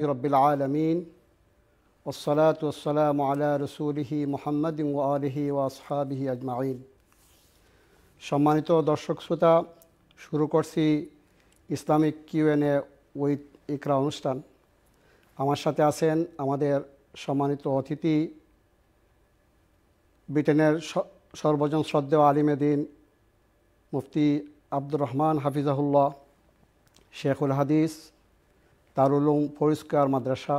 رب العالمين والصلاة والسلام على رسوله محمد وآله وأصحابه أجمعين সম্মানিত দর্শক শ্রোতা শুরু করছি ইসলামিক কিউএনএ উইথ ইকরা অনুষ্ঠান আমার সাথে আছেন আমাদের সম্মানিত অতিথি ব্রিটেনের সর্বজন শ্রদ্ধেয় আলিমেদিন মুফতি আব্দুর রহমান হাফিজাহুল্লাহ শেখুল হাদিস দারুলুম পরিষ্কার মাদ্রাসা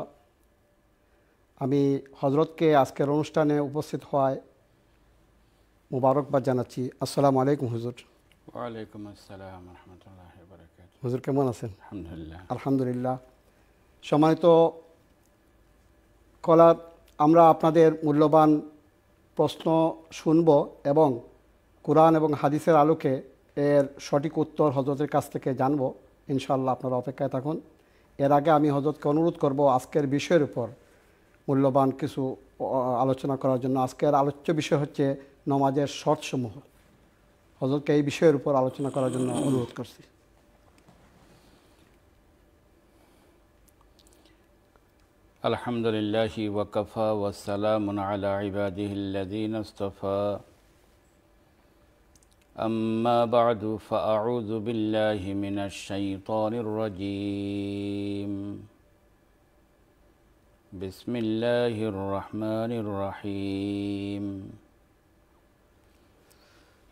আমি হজরতকে আজকের অনুষ্ঠানে উপস্থিত হওয়ায় মুবারকবাদ জানাচ্ছি আসসালামু আলাইকুম হুজুর হুজুর কেমন আছেন আলহামদুলিল্লাহ আলহামদুলিল্লাহ সম্মানিত কলার আমরা আপনাদের মূল্যবান প্রশ্ন শুনব এবং কোরআন এবং হাদিসের আলোকে এর সঠিক উত্তর হজরতের কাছ থেকে জানব ইনশাল্লাহ আপনারা অপেক্ষায় থাকুন এর আগে আমি হজরতকে অনুরোধ করব আজকের বিষয়ের উপর মূল্যবান কিছু আলোচনা করার জন্য আজকের আলোচ্য বিষয় হচ্ছে নমাজের শর্তসমূহ হজরতকে এই বিষয়ের উপর আলোচনা করার জন্য অনুরোধ করছি আলহামদুলিল্লাহি ওয়াকাফা ওয়াসালামুন আলা ইবাদিহিল্লাযীনা ইসতাফা أما بعد فأعوذ بالله من الشيطان الرجيم بسم الله الرحمن الرحيم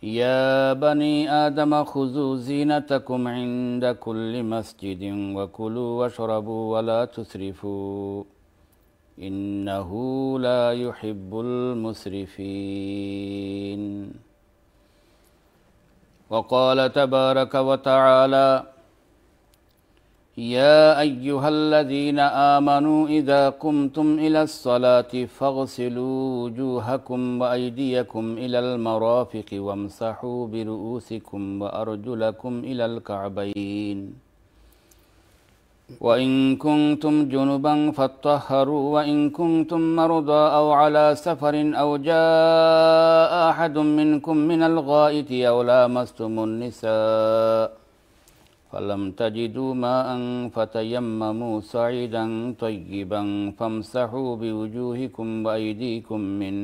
يا بني آدم خذوا زينتكم عند كل مسجد وكلوا واشربوا ولا تسرفوا إنه لا يحب المسرفين وقال تبارك وتعالى يا أيها الذين آمنوا إذا قمتم إلى الصلاة فاغسلوا وجوهكم وأيديكم إلى المرافق وامسحوا برؤوسكم وأرجلكم إلى الكعبين وإن كنتم جنبا فاطهروا وإن كنتم مرضى أو على سفر أو جاء أحد منكم من الغائط أو لامستم النساء فلم تجدوا ماء فتيمموا سعيدا طيبا فامسحوا بوجوهكم وأيديكم من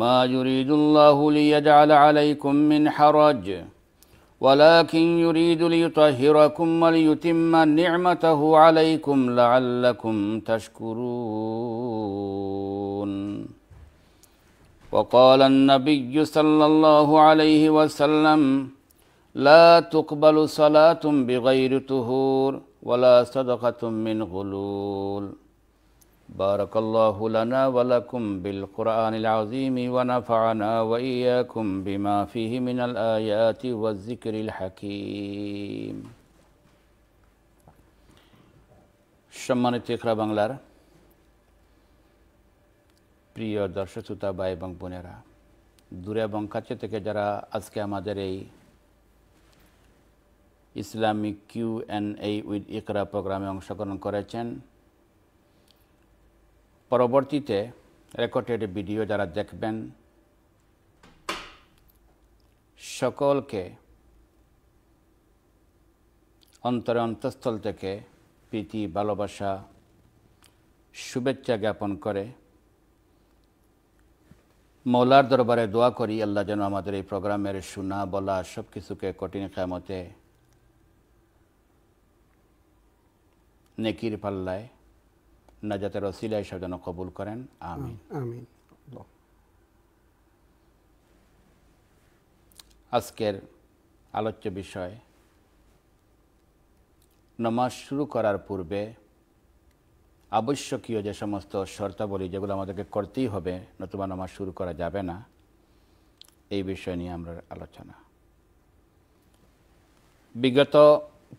ما يريد الله ليجعل عليكم من حرج ولكن يريد ليطهركم وليتم نعمته عليكم لعلكم تشكرون وقال النبي صلى الله عليه وسلم لا تقبل صلاة بغير طهور ولا صدقة من غلول بارك الله لنا ولكم بالقرآن العظيم ونفعنا وإياكم بما فيه من الآيات والذكر الحكيم সম্মানিত ইকরা বাংলার প্রিয় দর্শক শ্রোতা ভাই এবং বোনেরা দূরে এবং কাছে থেকে যারা আজকে আমাদের এই Islamic Q and A with Iqra প্রোগ্রামে অংশগ্রহণ করেছেন পরবর্তীতে রেকর্ডেড ভিডিও যারা দেখবেন সকলকে অন্তরে অন্তঃস্থল থেকে প্রীতি ভালোবাসা শুভেচ্ছা জ্ঞাপন করে মৌলার দরবারে দোয়া করি আল্লাহ যেন আমাদের এই প্রোগ্রামের শোনা বলা সব কিছুকে কঠিন ক্ষমতে নেকির পাল্লায় নাজাতের অসিলা এসব যেন কবুল করেন আমিন আমিন আজকের আলোচ্য বিষয় নমাজ শুরু করার পূর্বে আবশ্যকীয় যে সমস্ত শর্তাবলী যেগুলো আমাদেরকে করতেই হবে নতুবা নমাজ শুরু করা যাবে না এই বিষয় নিয়ে আমরা আলোচনা বিগত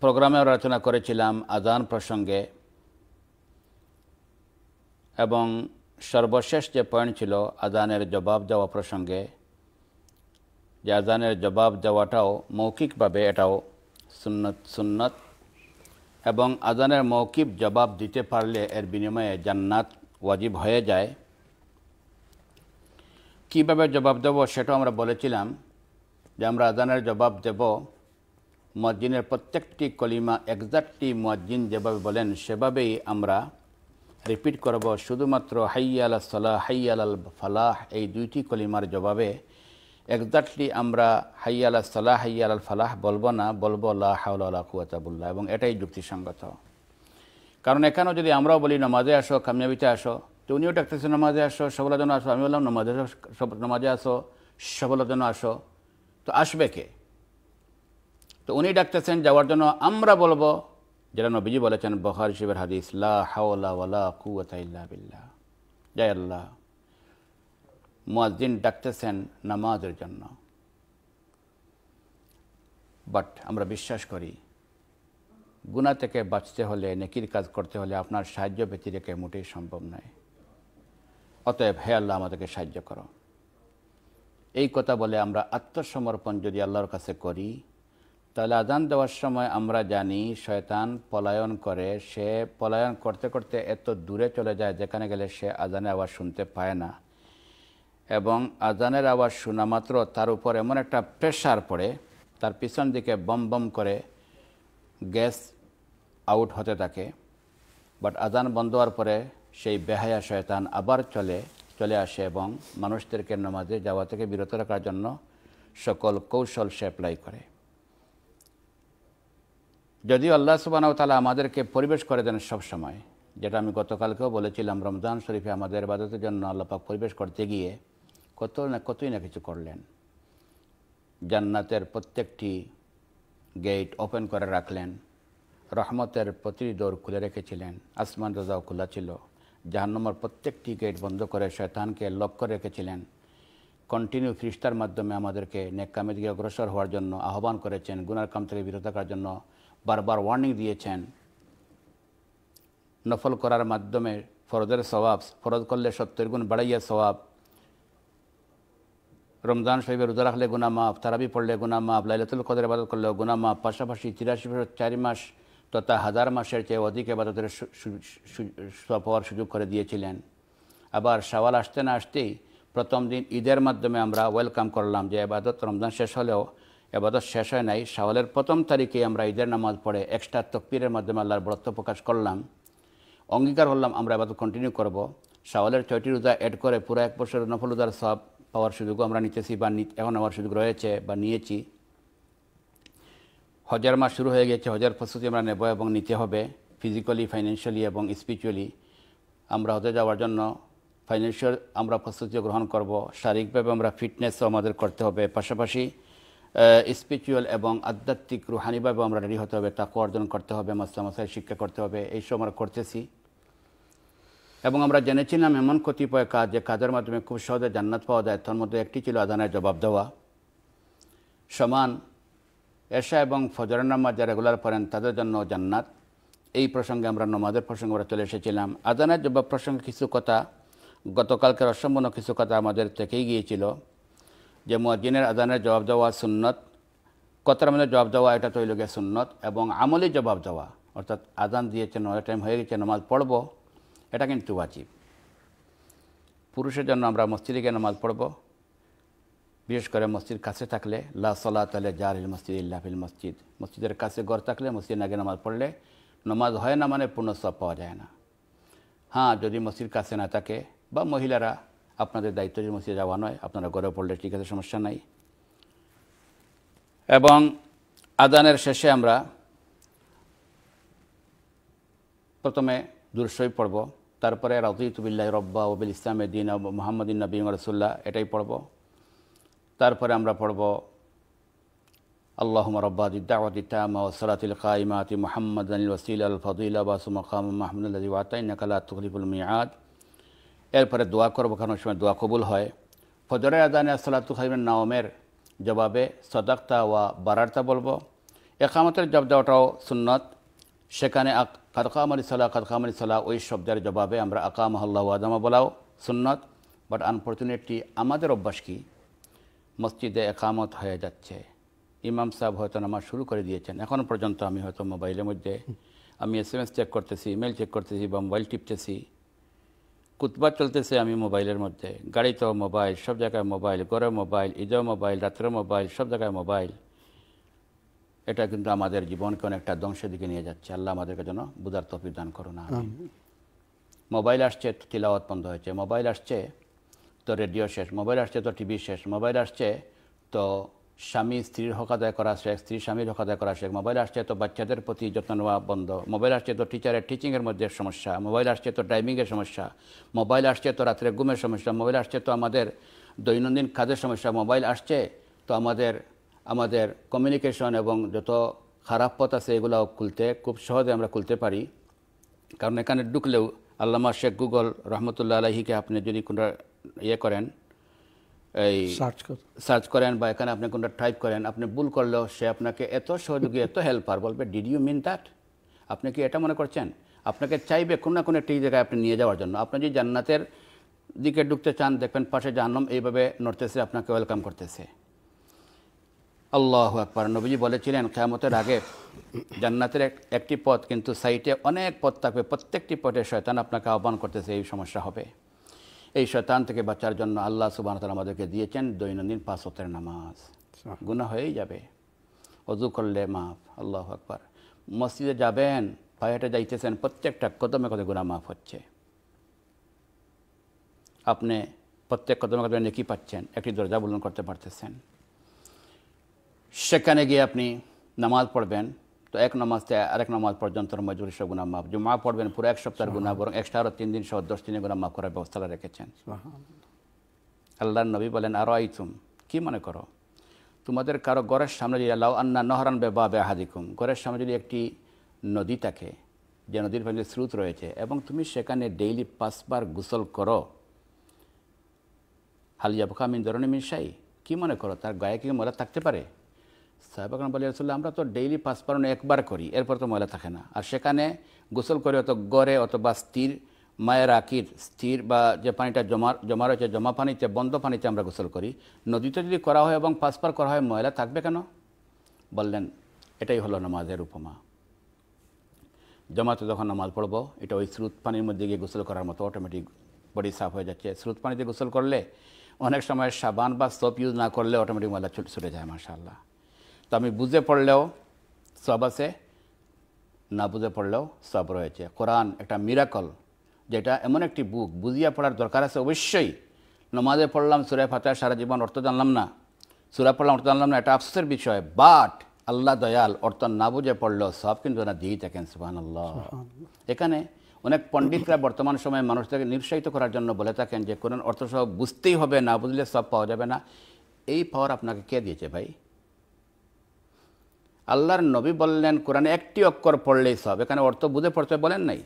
প্রোগ্রামে আলোচনা করেছিলাম আজান প্রসঙ্গে এবং সর্বশেষ যে পয়েন্ট ছিল আজানের জবাব দেওয়া প্রসঙ্গে যে আজানের জবাব দেওয়াটাও মৌখিকভাবে এটাও সুন্নত সুন্নত এবং আজানের মৌখিক জবাব দিতে পারলে এর বিনিময়ে জান্নাত ওয়াজিব হয়ে যায় কীভাবে জবাব দেব সেটাও আমরা বলেছিলাম যে আমরা আজানের জবাব দেব মজ্জিনের প্রত্যেকটি কলিমা একজাক্টটি মজ্জিন যেভাবে বলেন সেভাবেই আমরা রিপিট করব শুধুমাত্র হাইয়াল সালাহ হাইয়াল আল ফালাহ এই দুইটি কলিমার জবাবে একজাক্টলি আমরা হাইয়াল সালাহ হাইয়াল আল ফালাহ বলবো না বলবো লা হাউলা কুয়াতাবুল্লাহ এবং এটাই যুক্তিসঙ্গত কারণ এখানেও যদি আমরাও বলি নমাজে আসো কামিয়াবিতে আসো তো উনিও ডাকতেছে নমাজে আসো সবলা জন্য আসো আমি বললাম নমাজে নমাজে আসো সবলা জন্য আসো তো আসবে কে তো উনি ডাকতেছেন যাওয়ার জন্য আমরা বলবো যেটা নবীজি বলেছেন বহার শিবের হাদিস লা হাওলা ওয়ালা কুয়াতাইল্লা বিল্লা জয় আল্লাহ মুয়াজ্জিন ডাকতেছেন নামাজের জন্য বাট আমরা বিশ্বাস করি গুণা থেকে বাঁচতে হলে নেকির কাজ করতে হলে আপনার সাহায্য ব্যতী রেখে মোটেই সম্ভব নয় অতএব হে আল্লাহ আমাদেরকে সাহায্য করো এই কথা বলে আমরা আত্মসমর্পণ যদি আল্লাহর কাছে করি তাহলে আজান দেওয়ার সময় আমরা জানি শয়তান পলায়ন করে সে পলায়ন করতে করতে এত দূরে চলে যায় যেখানে গেলে সে আজানের আওয়াজ শুনতে পায় না এবং আজানের আওয়াজ শোনা মাত্র তার উপর এমন একটা প্রেশার পড়ে তার পিছন দিকে বম বম করে গ্যাস আউট হতে থাকে বাট আজান বন্ধ হওয়ার পরে সেই বেহায়া শয়তান আবার চলে চলে আসে এবং মানুষদেরকে নামাজে যাওয়া থেকে বিরত রাখার জন্য সকল কৌশল সে অ্যাপ্লাই করে যদিও আল্লাহ সুবাহ তালা আমাদেরকে পরিবেশ করে দেন সবসময় যেটা আমি গতকালকেও বলেছিলাম রমজান শরীফে আমাদের বাদতের জন্য আল্লাপাক পরিবেশ করতে গিয়ে কত না কতই না কিছু করলেন জান্নাতের প্রত্যেকটি গেট ওপেন করে রাখলেন রহমতের প্রতিটি দৌড় খুলে রেখেছিলেন আসমান রোজাও খোলা ছিল জাহান্নমর প্রত্যেকটি গেট বন্ধ করে শয়তানকে লক করে রেখেছিলেন কন্টিনিউ ফ্রিস্টার মাধ্যমে আমাদেরকে নেকামেদিকে দিকে অগ্রসর হওয়ার জন্য আহ্বান করেছেন গুনার কাম থেকে বিরত থাকার জন্য বারবার ওয়ার্নিং দিয়েছেন নফল করার মাধ্যমে ফরজের স্বভাব ফরজ করলে সত্তর গুণ বাড়াইয়া স্বভাব রমজান শরীফে রোজা রাখলে গুনা মাফ তারাবি পড়লে গুনা মাফ লাইলাতুল কদর আবাদত করলে গুনা মাফ পাশাপাশি তিরাশি বছর চারি মাস তথা হাজার মাসের চেয়ে অধিক আবাদতের পাওয়ার সুযোগ করে দিয়েছিলেন আবার সওয়াল আসতে না আসতেই প্রথম দিন ঈদের মাধ্যমে আমরা ওয়েলকাম করলাম যে আবাদত রমজান শেষ হলেও এবাদত শেষ হয় নাই শাওয়ালের প্রথম তারিখে আমরা ঈদের নামাজ পড়ে এক্সট্রা তকপিরের মাধ্যমে আল্লাহর বরত্ব প্রকাশ করলাম অঙ্গীকার হলাম আমরা এবাদত কন্টিনিউ করব শাওয়ালের ছয়টি রোজা অ্যাড করে পুরো এক বছর নফল রোজার সব পাওয়ার সুযোগও আমরা নিতেছি বা এখন আমার সুযোগ রয়েছে বা নিয়েছি হজার মাস শুরু হয়ে গেছে হজার প্রস্তুতি আমরা নেব এবং নিতে হবে ফিজিক্যালি ফাইন্যান্সিয়ালি এবং স্পিরিচুয়ালি আমরা হতে যাওয়ার জন্য ফাইন্যান্সিয়াল আমরা প্রস্তুতি গ্রহণ করব শারীরিকভাবে আমরা ফিটনেসও আমাদের করতে হবে পাশাপাশি স্পিরিচুয়াল এবং আধ্যাত্মিক রুহানিভাবে আমরা রেডি হতে হবে তা অর্জন করতে হবে মাসলা মশাই শিক্ষা করতে হবে এইসব আমরা করতেছি এবং আমরা জেনেছিলাম এমন কতিপয় কাজ যে কাজের মাধ্যমে খুব সহজে জান্নাত পাওয়া যায় তার মধ্যে একটি ছিল আদানের জবাব দেওয়া সমান এশা এবং ফজর নামাজ যারা রেগুলার পড়েন তাদের জন্য জান্নাত এই প্রসঙ্গে আমরা নমাজের প্রসঙ্গে আমরা চলে এসেছিলাম আদানের জবাব প্রসঙ্গে কিছু কথা গতকালকে অসম্পূর্ণ কিছু কথা আমাদের থেকেই গিয়েছিল যে মুয়াজ্জিনের আজানের জবাব দেওয়া সুন্নত মানে জবাব দেওয়া এটা তৈল গিয়া সুন্নত এবং আমলি জবাব দেওয়া অর্থাৎ আজান দিয়েছে নয় টাইম হয়ে গেছে নামাজ পড়ব এটা কিন্তু বাজিব পুরুষের জন্য আমরা মসজিদে গিয়ে নামাজ পড়ব বিশেষ করে মসজিদ কাছে থাকলে লা সলা তালে জাহিল মসজিদ ইল্লাফিল মসজিদ মসজিদের কাছে ঘর থাকলে মসজিদ আগে নামাজ পড়লে নামাজ হয় না মানে পূর্ণ সব পাওয়া যায় না হ্যাঁ যদি মসজিদ কাছে না থাকে বা মহিলারা আপনাদের যে মধ্যে যাওয়া নয় আপনারা গড়ে পড়লে ঠিক আছে সমস্যা নাই এবং আদানের শেষে আমরা প্রথমে দুরসই পড়ব তারপরে রাজিতুবিল্লাহ রব্বা ওবিল ইসলাম দিন মোহাম্মদিন নবীম রসুল্লাহ এটাই পড়ব তারপরে আমরা পড়ব আল্লাহম রব্বাদ ইদ্দাওয়াদিতামা ওসরাতিল কাইমাতি মোহাম্মদ আনিল ওসিল আল ফদিল আবাসু মকাম মাহমুদুল্লাহ ওয়াতাই নকালা তুখলিফুল মিয়াদ এরপরে দোয়া করবো খানোর সময় দোয়া কবুল হয় ফজরের আদানে আসলাতু খাইমের নাওমের জবাবে সদাক্তা ওয়া বারার্তা বলবো একামতের জব দেওয়াটাও সুন্নত সেখানে কাদকামালি সাল্লাহ কাদকামালি সাল্লাহ ওই শব্দের জবাবে আমরা আকাম আল্লাহ আদামা বলাও সুন্নত বাট আনফর্চুনেটলি আমাদের অভ্যাস কি মসজিদে একামত হয়ে যাচ্ছে ইমাম সাহেব হয়তো নামাজ শুরু করে দিয়েছেন এখন পর্যন্ত আমি হয়তো মোবাইলের মধ্যে আমি এস এম এস চেক করতেছি ইমেল চেক করতেছি বা মোবাইল টিপতেছি কুতবা চলতেছে আমি মোবাইলের মধ্যে গাড়িতে মোবাইল সব জায়গায় মোবাইল গরম মোবাইল ঈদেও মোবাইল রাত্রে মোবাইল সব জায়গায় মোবাইল এটা কিন্তু আমাদের জীবনকে অনেকটা ধ্বংসের দিকে নিয়ে যাচ্ছে আল্লাহ আমাদেরকে যেন বুধার তফি দান করো না মোবাইল আসছে তিলাওয়াত বন্ধ হয়েছে মোবাইল আসছে তো রেডিও শেষ মোবাইল আসছে তো টিভি শেষ মোবাইল আসছে তো স্বামী স্ত্রীর হক আদায় করা শেখ স্ত্রী স্বামীর হক আদায় করা শেখ মোবাইল আসছে তো বাচ্চাদের প্রতি যত্ন নেওয়া বন্ধ মোবাইল আসছে তো টিচারের টিচিংয়ের মধ্যে সমস্যা মোবাইল আসছে তো ড্রাইভিংয়ের সমস্যা মোবাইল আসছে তো রাত্রে ঘুমের সমস্যা মোবাইল আসছে তো আমাদের দৈনন্দিন কাজের সমস্যা মোবাইল আসছে তো আমাদের আমাদের কমিউনিকেশন এবং যত খারাপ পথ আছে এগুলো খুলতে খুব সহজে আমরা খুলতে পারি কারণ এখানে ঢুকলেও আল্লামা শেখ গুগল রহমতুল্লাহ আলহিকে আপনি যদি কোনো ইয়ে করেন এই সার্চ করেন বা এখানে আপনি কোনটা টাইপ করেন আপনি ভুল করলেও সে আপনাকে এত সহযোগী এত হেল্পার বলবে ডিড ইউ মিন দ্যাট আপনি কি এটা মনে করছেন আপনাকে চাইবে কোন না কোনো একটি জায়গায় আপনি নিয়ে যাওয়ার জন্য আপনি যদি জান্নাতের দিকে ঢুকতে চান দেখবেন পাশে জাহান্নাম এইভাবে নড়তেছে আপনাকে ওয়েলকাম করতেছে আল্লাহ আকবর নবীজি বলেছিলেন খেয়ামতের আগে জান্নাতের একটি পথ কিন্তু সাইটে অনেক পথ থাকবে প্রত্যেকটি পথে শয়তান আপনাকে আহ্বান করতেছে এই সমস্যা হবে এই শয়তান থেকে বাঁচার জন্য আল্লাহ সুবাহ আমাদেরকে দিয়েছেন দৈনন্দিন পাঁচ নামাজ আচ্ছা। গুণা হয়েই যাবে অজু করলে মাফ আল্লাহ আকবার মসজিদে যাবেন পায়েটা যাইতেছেন প্রত্যেকটা কদমে কদমে গুণা মাফ হচ্ছে আপনি প্রত্যেক কদমে কদমে নেকি পাচ্ছেন একটি দরজা বুলন করতে পারতেছেন সেখানে গিয়ে আপনি নামাজ পড়বেন তো এক নামাজ থেকে আরেক নামাজ পর্যন্ত মজুরি সব গুণা মাফ জুমা পড়বেন পুরো এক সপ্তাহের গুণা বরং এক্সট্রা আরও তিন দিন সহ দশ দিনে গুণা মাফ করার ব্যবস্থা রেখেছেন আল্লাহ নবী বলেন আরও আইথুম কি মনে করো তোমাদের কারো গড়ের সামনে যদি আল্লাহ আন্না নহরান বে বা বেহাদিকুম গড়ের সামনে যদি একটি নদী থাকে যে নদীর পানি স্রোত রয়েছে এবং তুমি সেখানে ডেইলি পাঁচবার গোসল করো হালিয়া বোকা মিন ধরনের কী মনে করো তার গায়ে কি মরা থাকতে পারে সাহেবাকরম বলি আসলে আমরা তো ডেইলি পাঁচ পালন একবার করি এরপর তো ময়লা থাকে না আর সেখানে গোসল করে অত গড়ে অথবা স্থির মায়ের আকির স্থির বা যে পানিটা জমা জমা রয়েছে জমা পানিতে বন্ধ পানিতে আমরা গোসল করি নদীতে যদি করা হয় এবং পাঁচ পার করা হয় ময়লা থাকবে কেন বললেন এটাই হলো নামাজের উপমা জমাতে যখন নামাজ পড়ব এটা ওই স্রোত পানির মধ্যে গিয়ে গোসল করার মতো অটোমেটিক বডি সাফ হয়ে যাচ্ছে স্রোত পানিতে গোসল করলে অনেক সময় সাবান বা সোপ ইউজ না করলে অটোমেটিক ময়লা ছুটে যায় আল্লাহ তো আমি বুঝে পড়লেও সব আছে না বুঝে পড়লেও সব রয়েছে কোরআন একটা মিরাকল যেটা এমন একটি বুক বুঝিয়া পড়ার দরকার আছে অবশ্যই নমাজে পড়লাম সুরে ফাতে সারা জীবন অর্থ জানলাম না সুরা পড়লাম অর্থ জানলাম না এটা আফসোসের বিষয় বাট আল্লাহ দয়াল অর্থ না বুঝে পড়লেও সব কিন্তু ওরা দিয়েই থাকেন আল্লাহ এখানে অনেক পণ্ডিতরা বর্তমান সময়ে মানুষদেরকে নিরুৎসাহিত করার জন্য বলে থাকেন যে কোন সব বুঝতেই হবে না বুঝলে সব পাওয়া যাবে না এই পাওয়ার আপনাকে কে দিয়েছে ভাই আল্লাহর নবী বললেন কোরআনে একটি অক্ষর পড়লেই সব এখানে অর্থ বুঝে পড়তে বলেন নাই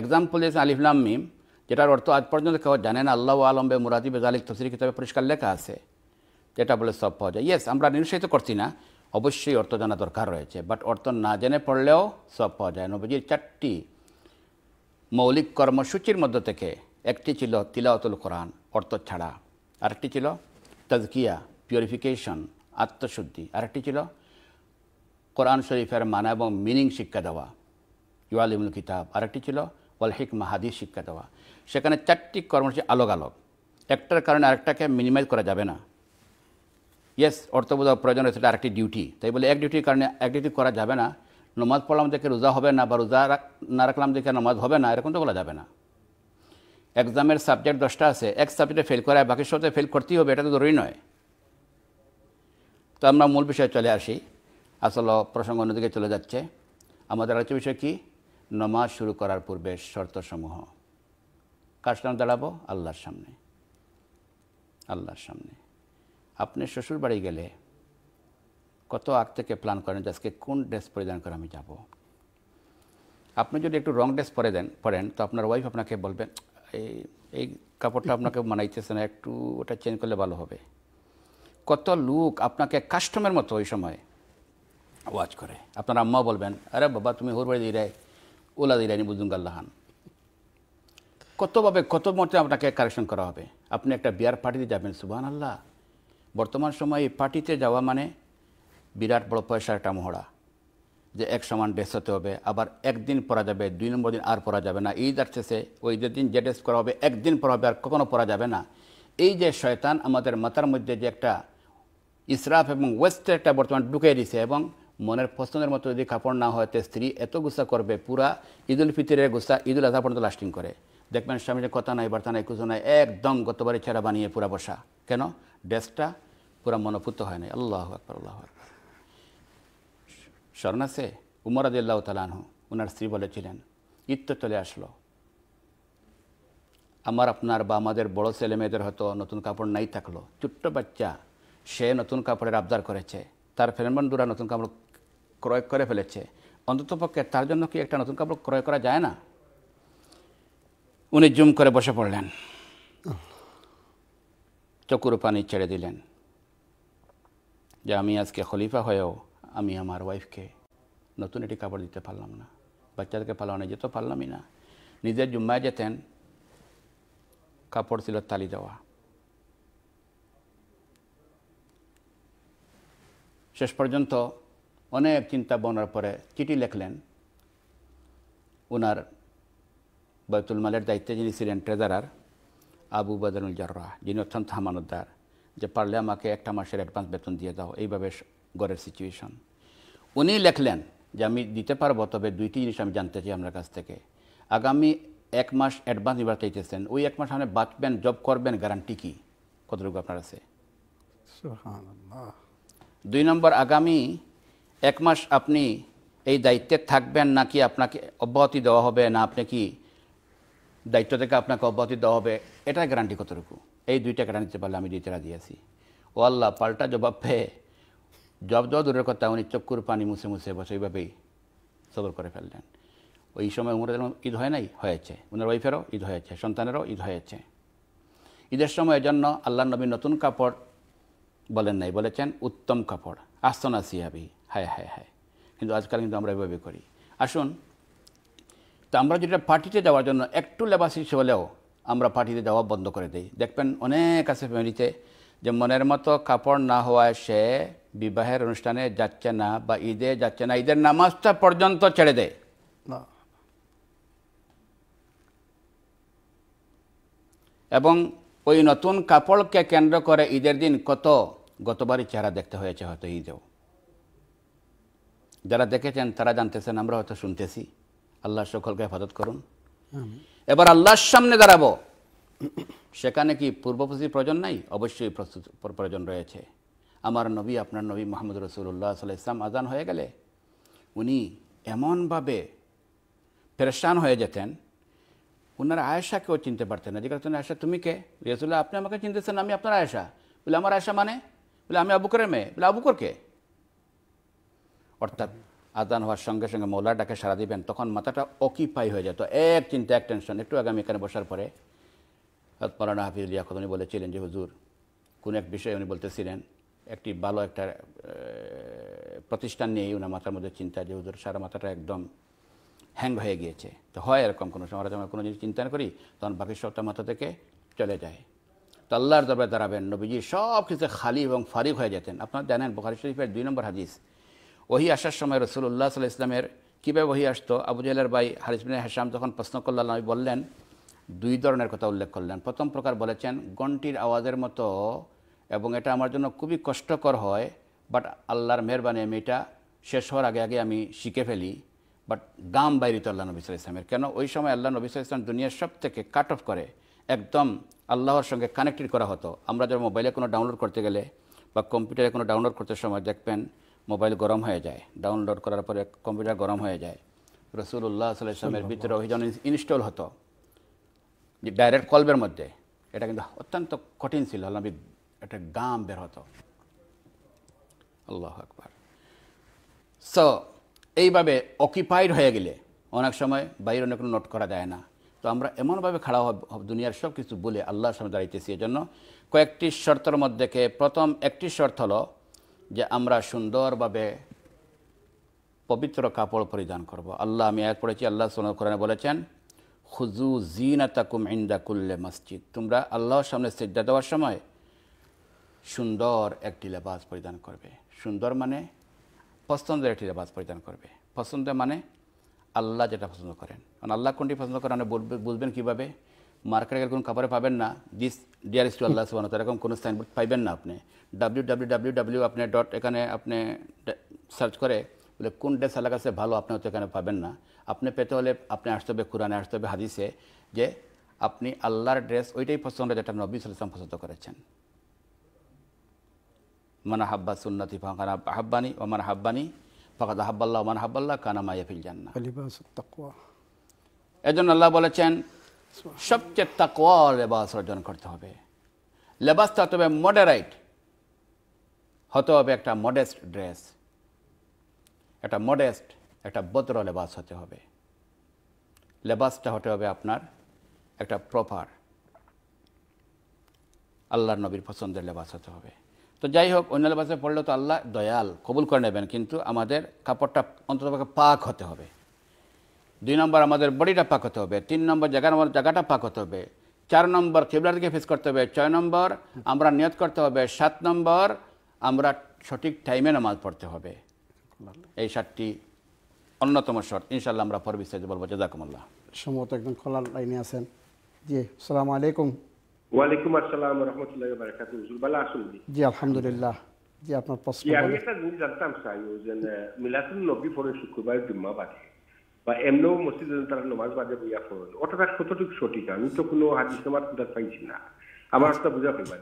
এক্সাম্পল দিয়েছেন আলিফলাম মিম যেটার অর্থ আজ পর্যন্ত কেউ জানেন আল্লাহ আলম্বে মুরাদি বেজালিক তসরি কিতাবে পরিষ্কার লেখা আছে যেটা বলে সব পাওয়া যায় ইয়েস আমরা নিরুৎসাহিত করছি না অবশ্যই অর্থ জানা দরকার রয়েছে বাট অর্থ না জেনে পড়লেও সব পাওয়া যায় নবীজির চারটি মৌলিক কর্মসূচির মধ্য থেকে একটি ছিল তিলাওতুল কোরআন অর্থ ছাড়া আরেকটি ছিল তাজকিয়া পিউরিফিকেশন আত্মশুদ্ধি আরেকটি ছিল কোরআন শরীফের মানা এবং মিনিং শিক্ষা দেওয়া ইউআলিমুল কিতাব আরেকটি ছিল ওয়াল হিকমা শিক্ষা দেওয়া সেখানে চারটি কর্মসূচি আলোক আলোক একটার কারণে আরেকটাকে মিনিমাইজ করা যাবে না ইয়েস অর্থবোধ প্রয়োজন হয়েছে আরেকটি ডিউটি তাই বলে এক ডিউটির কারণে এক ডিউটি করা যাবে না নমাজ পড়লাম দেখে রোজা হবে না বা রোজা না রাখলাম দেখে নামাজ হবে না এরকম তো বলা যাবে না এক্সামের সাবজেক্ট দশটা আছে এক সাবজেক্টে ফেল করায় বাকি সবচেয়ে ফেল করতেই হবে এটা তো জরুরি নয় তো আমরা মূল বিষয়ে চলে আসি আসল প্রসঙ্গ অন্যদিকে চলে যাচ্ছে আমাদের আলোচ্য বিষয় কি নমাজ শুরু করার পূর্বে শর্তসমূহ কার সামনে দাঁড়াবো আল্লাহর সামনে আল্লাহর সামনে আপনি শ্বশুর বাড়ি গেলে কত আগ থেকে প্ল্যান করেন যে আজকে কোন ড্রেস পরিধান করে আমি যাব আপনি যদি একটু রং ড্রেস পরে দেন পরেন তো আপনার ওয়াইফ আপনাকে বলবেন এই এই কাপড়টা আপনাকে মানাইতেছে না একটু ওটা চেঞ্জ করলে ভালো হবে কত লোক আপনাকে কাস্টমের মতো ওই সময় ওয়াজ করে আপনার আম্মা বলবেন আরে বাবা তুমি হোর বাড়ি দিয়ে ওলা দিরাইনি বুজুন গাল্লাহান কতভাবে কত মতে আপনাকে কারেকশন করা হবে আপনি একটা বিয়ার পার্টিতে যাবেন সুবাহ আল্লাহ বর্তমান সময়ে এই পার্টিতে যাওয়া মানে বিরাট বড় পয়সার একটা মহড়া যে এক সমান ড্রেস হতে হবে আবার একদিন পরা যাবে দুই নম্বর দিন আর পরা যাবে না ঈদ আসতেছে ওই ঈদের দিন যে ড্রেস করা হবে একদিন পরা হবে আর কখনও পরা যাবে না এই যে শয়তান আমাদের মাথার মধ্যে যে একটা ইসরাফ এবং ওয়েস্টের একটা বর্তমান ঢুকিয়ে দিছে এবং মনের পছন্দের মতো যদি কাপড় না হয় তো স্ত্রী এত গুসা করবে পুরা ঈদ উল ফিতরের গুসা ঈদ উল আজহা পর্যন্ত লাস্টিং করে দেখবেন স্বামীর কথা নাই বার্তা নাই কিছু নাই একদম গতবারে ছেঁড়া বানিয়ে পুরা বসা কেন ড্রেসটা পুরা মনোপুত হয় নাই আল্লাহ আকবর আল্লাহ স্মরণ আছে উমর আদিল্লাহ তালানহু ওনার স্ত্রী বলেছিলেন ঈদ তো চলে আসলো আমার আপনার বা আমাদের বড় ছেলে মেয়েদের হয়তো নতুন কাপড় নাই থাকলো ছোট্ট বাচ্চা সে নতুন কাপড়ের আবদার করেছে তার বন্ধুরা নতুন কাপড় ক্রয় করে ফেলেছে অন্ততপক্ষে তার জন্য কি একটা নতুন কাপড় ক্রয় করা যায় না উনি জুম করে বসে পড়লেন চকুর পানি ছেড়ে দিলেন যে আমি আজকে খলিফা হয়েও আমি আমার ওয়াইফকে নতুন একটি কাপড় দিতে পারলাম না বাচ্চাদেরকে পালনে যেতে পারলামই না নিজের জুম্মায় যেতেন কাপড় ছিল তালি দেওয়া শেষ পর্যন্ত অনেক চিন্তা বনার পরে চিঠি লেখলেন ওনার বাইতুল মালের দায়িত্বে যিনি ছিলেন ট্রেজারার আবু বদরুল জর্রাহ যিনি অত্যন্ত আমানতদার যে পারলে আমাকে একটা মাসের অ্যাডভান্স বেতন দিয়ে দাও এইভাবে গড়ের সিচুয়েশন উনি লেখলেন যে আমি দিতে পারবো তবে দুইটি জিনিস আমি জানতে চাই আপনার কাছ থেকে আগামী এক মাস অ্যাডভান্স নিবার চাইতেছেন ওই এক মাস আপনি বাঁচবেন জব করবেন গ্যারান্টি কী কতটুকু আপনার আছে দুই নম্বর আগামী এক মাস আপনি এই দায়িত্বে থাকবেন নাকি আপনাকে অব্যাহতি দেওয়া হবে না আপনি কি দায়িত্ব থেকে আপনাকে অব্যাহতি দেওয়া হবে এটা গ্যারান্টি কতটুকু এই দুইটা গ্যারান্টি দিতে পারলে আমি দিতে রাজি আছি ও আল্লাহ পাল্টা জবাব পেয়ে জব দেওয়া দূরের কথা উনি চক্কুর পানি মুছে মুছে বসে এইভাবেই সবর করে ফেললেন ওই সময় উমরের ঈদ হয় নাই হয়েছে উনার ওয়াইফেরও ঈদ হয়েছে সন্তানেরও ঈদ হয়েছে ঈদের সময় এজন্য আল্লাহ নবী নতুন কাপড় বলেন নাই বলেছেন উত্তম কাপড় আস্তনা সিয়াবি হায় হায় হায় কিন্তু আজকাল কিন্তু আমরা এভাবে করি আসুন তো আমরা যেটা পার্টিতে যাওয়ার জন্য একটু লেবাসিস হলেও আমরা পার্টিতে যাওয়া বন্ধ করে দিই দেখবেন অনেক আছে ফ্যামিলিতে যে মনের মতো কাপড় না হওয়ায় সে বিবাহের অনুষ্ঠানে যাচ্ছে না বা ঈদে যাচ্ছে না ঈদের নামাজটা পর্যন্ত ছেড়ে দেয় এবং ওই নতুন কাপড়কে কেন্দ্র করে ঈদের দিন কত গতবারই চেহারা দেখতে হয়েছে হয়তো ঈদেও যারা দেখেছেন তারা জানতেছেন আমরা হয়তো শুনতেছি আল্লাহ সকলকে হেফাজত করুন এবার আল্লাহর সামনে দাঁড়াবো সেখানে কি পূর্ব প্রয়োজন নাই অবশ্যই প্রস্তুত প্রয়োজন রয়েছে আমার নবী আপনার নবী মোহাম্মদ রসুল্লাহ সাল ইসলাম আজান হয়ে গেলে উনি এমনভাবে পরেশান হয়ে যেতেন ওনার কেউ চিনতে পারতেন না জিজ্ঞাসা আয়েশা তুমি কে রসুল্লাহ আপনি আমাকে চিনতেছেন আমি আপনার আয়েশা বলে আমার আয়েশা মানে বলে আমি আবুকরের মেয়ে বলে আবুকর কে অর্থাৎ আদান হওয়ার সঙ্গে সঙ্গে মৌলার ডাকে সারা দিবেন তখন মাথাটা অকিপাই হয়ে যেত এক চিন্তা এক টেনশন একটু আগামী এখানে বসার পরে মৌলানা হাফিজ ইয়াকুদ উনি বলেছিলেন যে হুজুর কোন এক বিষয়ে উনি বলতেছিলেন একটি ভালো একটা প্রতিষ্ঠান নিয়েই ওনার মাথার মধ্যে চিন্তা যে হুজুর সারা মাথাটা একদম হ্যাং হয়ে গিয়েছে তো হয় এরকম কোনো সময় আমরা কোনো জিনিস চিন্তা করি তখন বাকি সবটা মাথা থেকে চলে যায় তো আল্লাহর দরবারে দাঁড়াবেন নবীজি সব কিছু খালি এবং ফারিক হয়ে যেতেন আপনারা জানেন বোখারি শরীফের দুই নম্বর হাদিস ওহি আসার সময় রসুল উল্লাহ সাল্লাহ ইসলামের কীভাবে ওহি আসতো আবু জাহেলের ভাই হারিসবিন হাসাম যখন প্রশ্ন করল আল্লাহ বললেন দুই ধরনের কথা উল্লেখ করলেন প্রথম প্রকার বলেছেন গন্টির আওয়াজের মতো এবং এটা আমার জন্য খুবই কষ্টকর হয় বাট আল্লাহর মেহরবানি আমি এটা শেষ হওয়ার আগে আগে আমি শিখে ফেলি বাট গাম বাইরিত আল্লাহ নবী ইসলামের কেন ওই সময় আল্লাহ নবী সাল ইসলাম দুনিয়ার সব থেকে কাট অফ করে একদম আল্লাহর সঙ্গে কানেক্টেড করা হতো আমরা যখন মোবাইলে কোনো ডাউনলোড করতে গেলে বা কম্পিউটারে কোনো ডাউনলোড করতে সময় দেখবেন মোবাইল গরম হয়ে যায় ডাউনলোড করার পরে কম্পিউটার গরম হয়ে যায় রসুল্লাহ সাল্লামের ভিতরে অভিযান ইনস্টল হতো যে ডাইরেক্ট কলবের মধ্যে এটা কিন্তু অত্যন্ত কঠিন ছিল আল্লাহ একটা গাম বের হতো আল্লাহ আকবর সো এইভাবে অকিপাইড হয়ে গেলে অনেক সময় বাইরে অনেক নোট করা যায় না তো আমরা এমনভাবে খাড়া হব দুনিয়ার সব কিছু বলে আল্লাহর সামনে দাঁড়াইতেছি এজন্য কয়েকটি শর্তের মধ্যে প্রথম একটি শর্ত হলো যে আমরা সুন্দরভাবে পবিত্র কাপড় পরিধান করব। আল্লাহ আমি এক পড়েছি আল্লাহ সোনাল কোরআনে বলেছেন খুজু জিনা তাকুম কুল্লে মসজিদ তোমরা আল্লাহর সামনে সিদ্ধা দেওয়ার সময় সুন্দর একটি লেবাস পরিধান করবে সুন্দর মানে পছন্দের একটি লেবাস পরিধান করবে পছন্দ মানে আল্লাহ যেটা পছন্দ করেন কারণ আল্লাহ কোনটি পছন্দ করেন বুঝবেন কীভাবে মার্কেটে কোনো খাবারে পাবেন না দিস ডিয়ার ইস্টু আল্লাহ সুবাহ এরকম কোনো সাইনবোর্ড পাইবেন না আপনি ডাব্লিউ ডাব্লিউ ডাব্লিউ ডাব্লিউ আপনি ডট এখানে আপনি সার্চ করে বলে কোন ড্রেস আল্লাহ কাছে ভালো আপনি হচ্ছে এখানে পাবেন না আপনি পেতে হলে আপনি আসতে হবে কোরআনে আসতে হবে হাদিসে যে আপনি আল্লাহর ড্রেস ওইটাই পছন্দ যেটা নবী সালাম পছন্দ করেছেন মানে হাব্বা সুন্নতি হাব্বানি ও ওমান হাব্বানি ফাঁকা হাব্বাল্লাহ ওমান হাব্বাল্লাহ কানা মাইয়া ফিল জান্না এজন্য আল্লাহ বলেছেন সবচেয়ে তাকোয়া লেবাস অর্জন করতে হবে লেবাসটা হতে হবে মডারাইট হতে হবে একটা মডেস্ট ড্রেস একটা মডেস্ট একটা বদ্র লেবাস হতে হবে লেবাসটা হতে হবে আপনার একটা প্রপার আল্লাহর নবীর পছন্দের লেবাস হতে হবে তো যাই হোক অন্য লেবাসে পড়লে তো আল্লাহ দয়াল কবুল করে নেবেন কিন্তু আমাদের কাপড়টা অন্তত পাক হতে হবে দুই নম্বর আমাদের বডিটা পাক হতে হবে তিন নম্বর জায়গা নম্বর জায়গাটা পাক হতে হবে চার নম্বর কেবলার দিকে ফেস করতে হবে ছয় নম্বর আমরা নিয়ত করতে হবে সাত নম্বর আমরা সঠিক টাইমে নামাজ পড়তে হবে এই সাতটি অন্যতম শর্ত ইনশাল্লাহ আমরা পর বিস্তারিত বলবো জাজাকুমুল্লাহ সম্ভবত একদম খোলার লাইনে আছেন জি সালাম আলাইকুম ওয়ালাইকুম আসসালাম রহমতুল্লাহ আসুন জি আলহামদুলিল্লাহ জি আপনার প্রশ্ন আমি যে নবী পরে শুক্রবার জুম্মা বাদে বা এমনও মসজিদে তারা নমাজ বাজে বইয়া করেন অতটা কতটুকু সঠিক আমি তো কোনো হাদিস নামাজ কোথা পাইছি না আমার একটা বুঝা পাইবার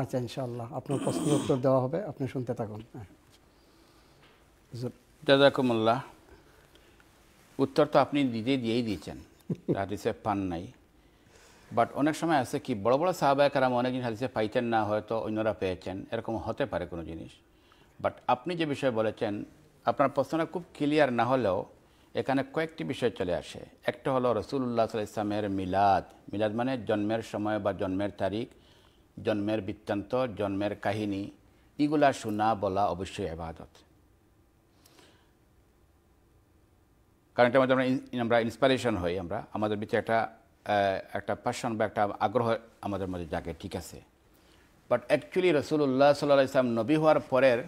আচ্ছা ইনশাআল্লাহ আপনার প্রশ্নের উত্তর দেওয়া হবে আপনি শুনতে থাকুন হ্যাঁ। জাজাকুমুল্লাহ উত্তর তো আপনি নিজে দিয়েই দিয়েছেন হাদিসে পান নাই বাট অনেক সময় আছে কি বড় বড় সাহাবায় কারাম অনেক জিনিস হাদিসে পাইতেন না হয়তো অন্যরা পেয়েছেন এরকম হতে পারে কোনো জিনিস বাট আপনি যে বিষয়ে বলেছেন আপনার প্রশ্নটা খুব ক্লিয়ার না হলেও এখানে কয়েকটি বিষয় চলে আসে একটা হলো রসুল্লাহ ইসলামের মিলাদ মিলাদ মানে জন্মের সময় বা জন্মের তারিখ জন্মের বৃত্তান্ত জন্মের কাহিনী এগুলা শোনা বলা অবশ্যই আবাদত কারণ এটা মধ্যে আমরা আমরা ইন্সপায়ারেশন হই আমরা আমাদের ভিতরে একটা একটা প্যাশন বা একটা আগ্রহ আমাদের মধ্যে জাগে ঠিক আছে বাট অ্যাকচুয়ালি রসুল্লাহ সাল্লাহ ইসলাম নবী হওয়ার পরের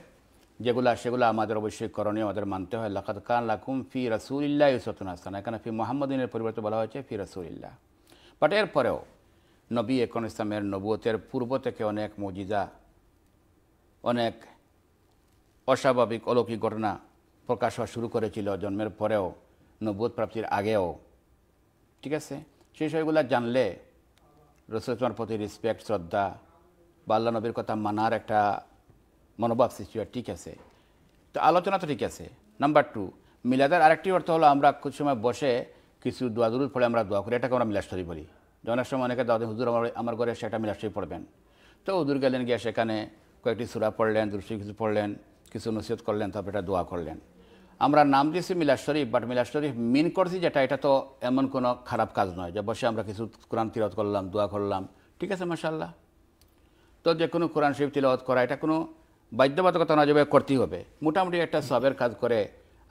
যেগুলা সেগুলো আমাদের অবশ্যই করণীয় আমাদের মানতে হয় লাকাত কান লাকুম ফি রাসুলিল্লাহ ইউসতুন আসান এখানে ফি মোহাম্মদিনের পরিবর্তে বলা হয়েছে ফি রাসুলিল্লাহ বাট এরপরেও নবী একন ইসলামের নবুয়তের পূর্ব থেকে অনেক মজিজা অনেক অস্বাভাবিক অলৌকিক ঘটনা প্রকাশ হওয়া শুরু করেছিল জন্মের পরেও নবুয়ত প্রাপ্তির আগেও ঠিক আছে সেই বিষয়গুলো জানলে রসুল ইসলামের প্রতি রেসপেক্ট শ্রদ্ধা বা আল্লাহ নবীর কথা মানার একটা মনোভাব সৃষ্টি হয় ঠিক আছে তো আলোচনা তো ঠিক আছে নাম্বার টু মিলাদের আরেকটি অর্থ হলো আমরা কিছু সময় বসে কিছু দোয়া দুরুর ফলে আমরা দোয়া করি এটাকে আমরা মিলাশরী বলি জনের সময় অনেকে দাদা হুজুর আমার আমার ঘরে সেটা মিলাস্টরি পড়বেন তো হুজুর গেলেন গিয়ে সেখানে কয়েকটি সুরা পড়লেন দুশো কিছু পড়লেন কিছু নসিহত করলেন তারপর এটা দোয়া করলেন আমরা নাম দিয়েছি মিলাদ শরীফ বাট মিলাদ শরীফ মিন করছি যেটা এটা তো এমন কোনো খারাপ কাজ নয় যে বসে আমরা কিছু কোরআন তিরত করলাম দোয়া করলাম ঠিক আছে মাসাল্লাহ তো যে কোনো কোরআন শরীফ তিলত করা এটা কোনো বাধ্যবাধকতা না করতেই হবে মোটামুটি একটা সবের কাজ করে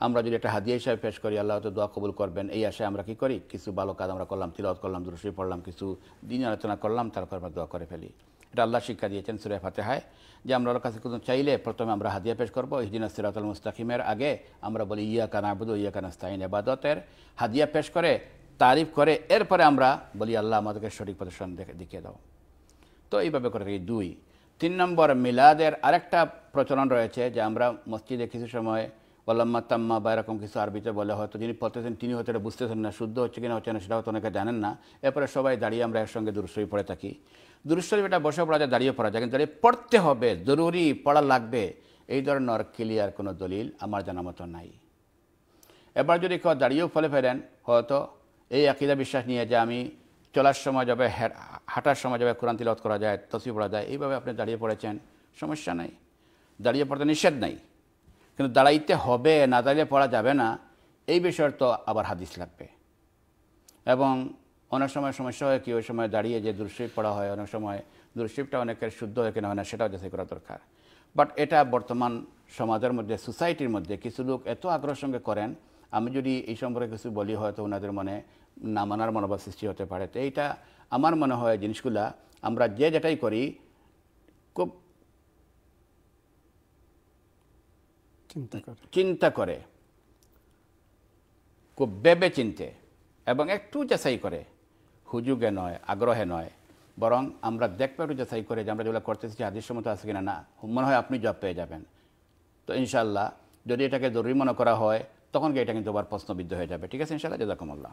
আমরা যদি একটা হাদিয়া হিসাবে পেশ করি আল্লাহ তো দোয়া কবুল করবেন এই আশায় আমরা কি করি কিছু ভালো কাজ আমরা করলাম তিলত করলাম দুরসি পড়লাম কিছু দিন আলোচনা করলাম তারপর আমরা দোয়া করে ফেলি এটা আল্লাহ শিক্ষা দিয়েছেন সুরে ফাতে হয় যে আমরা ওর কাছে কোনো চাইলে প্রথমে আমরা হাদিয়া পেশ করবো হিদিন সিরাতুল মুস্তাকিমের আগে আমরা বলি ইয়া কান আবুদু ইয়া কান আস্তাহিন আবাদতের হাদিয়া পেশ করে তারিফ করে এরপরে আমরা বলি আল্লাহ আমাদেরকে সঠিক প্রদর্শন দেখে দেখিয়ে দাও তো এইভাবে করে দুই তিন নম্বর মিলাদের আরেকটা প্রচলন রয়েছে যে আমরা মসজিদে কিছু সময় ওলাম্মা তাম্মা বা এরকম কিছু আরবিতে বলে হয়তো যিনি পড়তেছেন তিনি হয়তো এটা বুঝতেছেন না শুদ্ধ হচ্ছে কিনা হচ্ছে না সেটা হয়তো অনেকে জানেন না এরপরে সবাই দাঁড়িয়ে আমরা একসঙ্গে দুরুস্তরি পড়ে থাকি দুরুস্তরি এটা বসে পড়া যায় দাঁড়িয়ে পড়া যায় কিন্তু দাঁড়িয়ে পড়তে হবে জরুরি পড়া লাগবে এই ধরনের ক্লিয়ার কোনো দলিল আমার জানা মতো নাই এবার যদি কেউ দাঁড়িয়েও ফলে ফেরেন হয়তো এই আকিদা বিশ্বাস নিয়ে যে আমি চলার সময় যাবে হ্যাঁ, হাঁটার সময় যাবে কোরআন তিলত করা যায় তসি পড়া যায় এইভাবে আপনি দাঁড়িয়ে পড়েছেন সমস্যা নাই দাঁড়িয়ে পড়তে নিষেধ নাই কিন্তু দাঁড়াইতে হবে না দাঁড়িয়ে পড়া যাবে না এই বিষয়ের তো আবার হাদিস লাগবে এবং অনেক সময় সমস্যা হয় কি ওই সময় দাঁড়িয়ে যে দুরশিপ পড়া হয় অনেক সময় দুরশিপটা অনেকের শুদ্ধ হয় কিনা হয় না সেটাও যাচাই করা দরকার বাট এটা বর্তমান সমাজের মধ্যে সোসাইটির মধ্যে কিছু লোক এত আগ্রহের সঙ্গে করেন আমি যদি এই সম্পর্কে কিছু বলি হয়তো ওনাদের মনে না মানার মনোভাব সৃষ্টি হতে পারে তো এইটা আমার মনে হয় জিনিসগুলা আমরা যে যেটাই করি খুব চিন্তা করে খুব বেবে চিনতে এবং একটু যাচাই করে হুজুগে নয় আগ্রহে নয় বরং আমরা দেখবো একটু যাচাই করে যে আমরা যেগুলো করতেছি আদৃশ্য মতো আছে কিনা না মনে হয় আপনি জব পেয়ে যাবেন তো ইনশাল্লাহ যদি এটাকে জরুরি মনে করা হয় তখন এটা কিন্তু আবার প্রশ্নবিদ্ধ হয়ে যাবে ঠিক আছে ইনশাল্লাহ জাজাকুমল্লাহ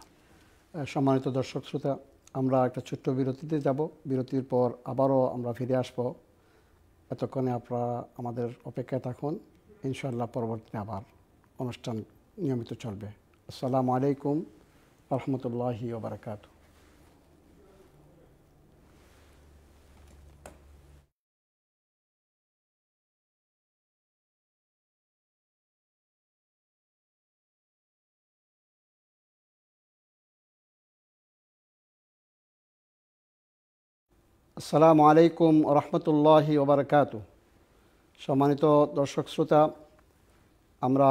সম্মানিত দর্শক শ্রোতা আমরা একটা ছোট্ট বিরতিতে যাব বিরতির পর আবারও আমরা ফিরে আসব এতক্ষণে আপনারা আমাদের অপেক্ষায় থাকুন ইনশাল্লাহ পরবর্তীতে আবার অনুষ্ঠান নিয়মিত চলবে আসসালামু আলাইকুম রহমতুল্লাহি ওবরাকাতু আসসালামু আলাইকুম রহমতুল্লাহি ওবরকাত সম্মানিত দর্শক শ্রোতা আমরা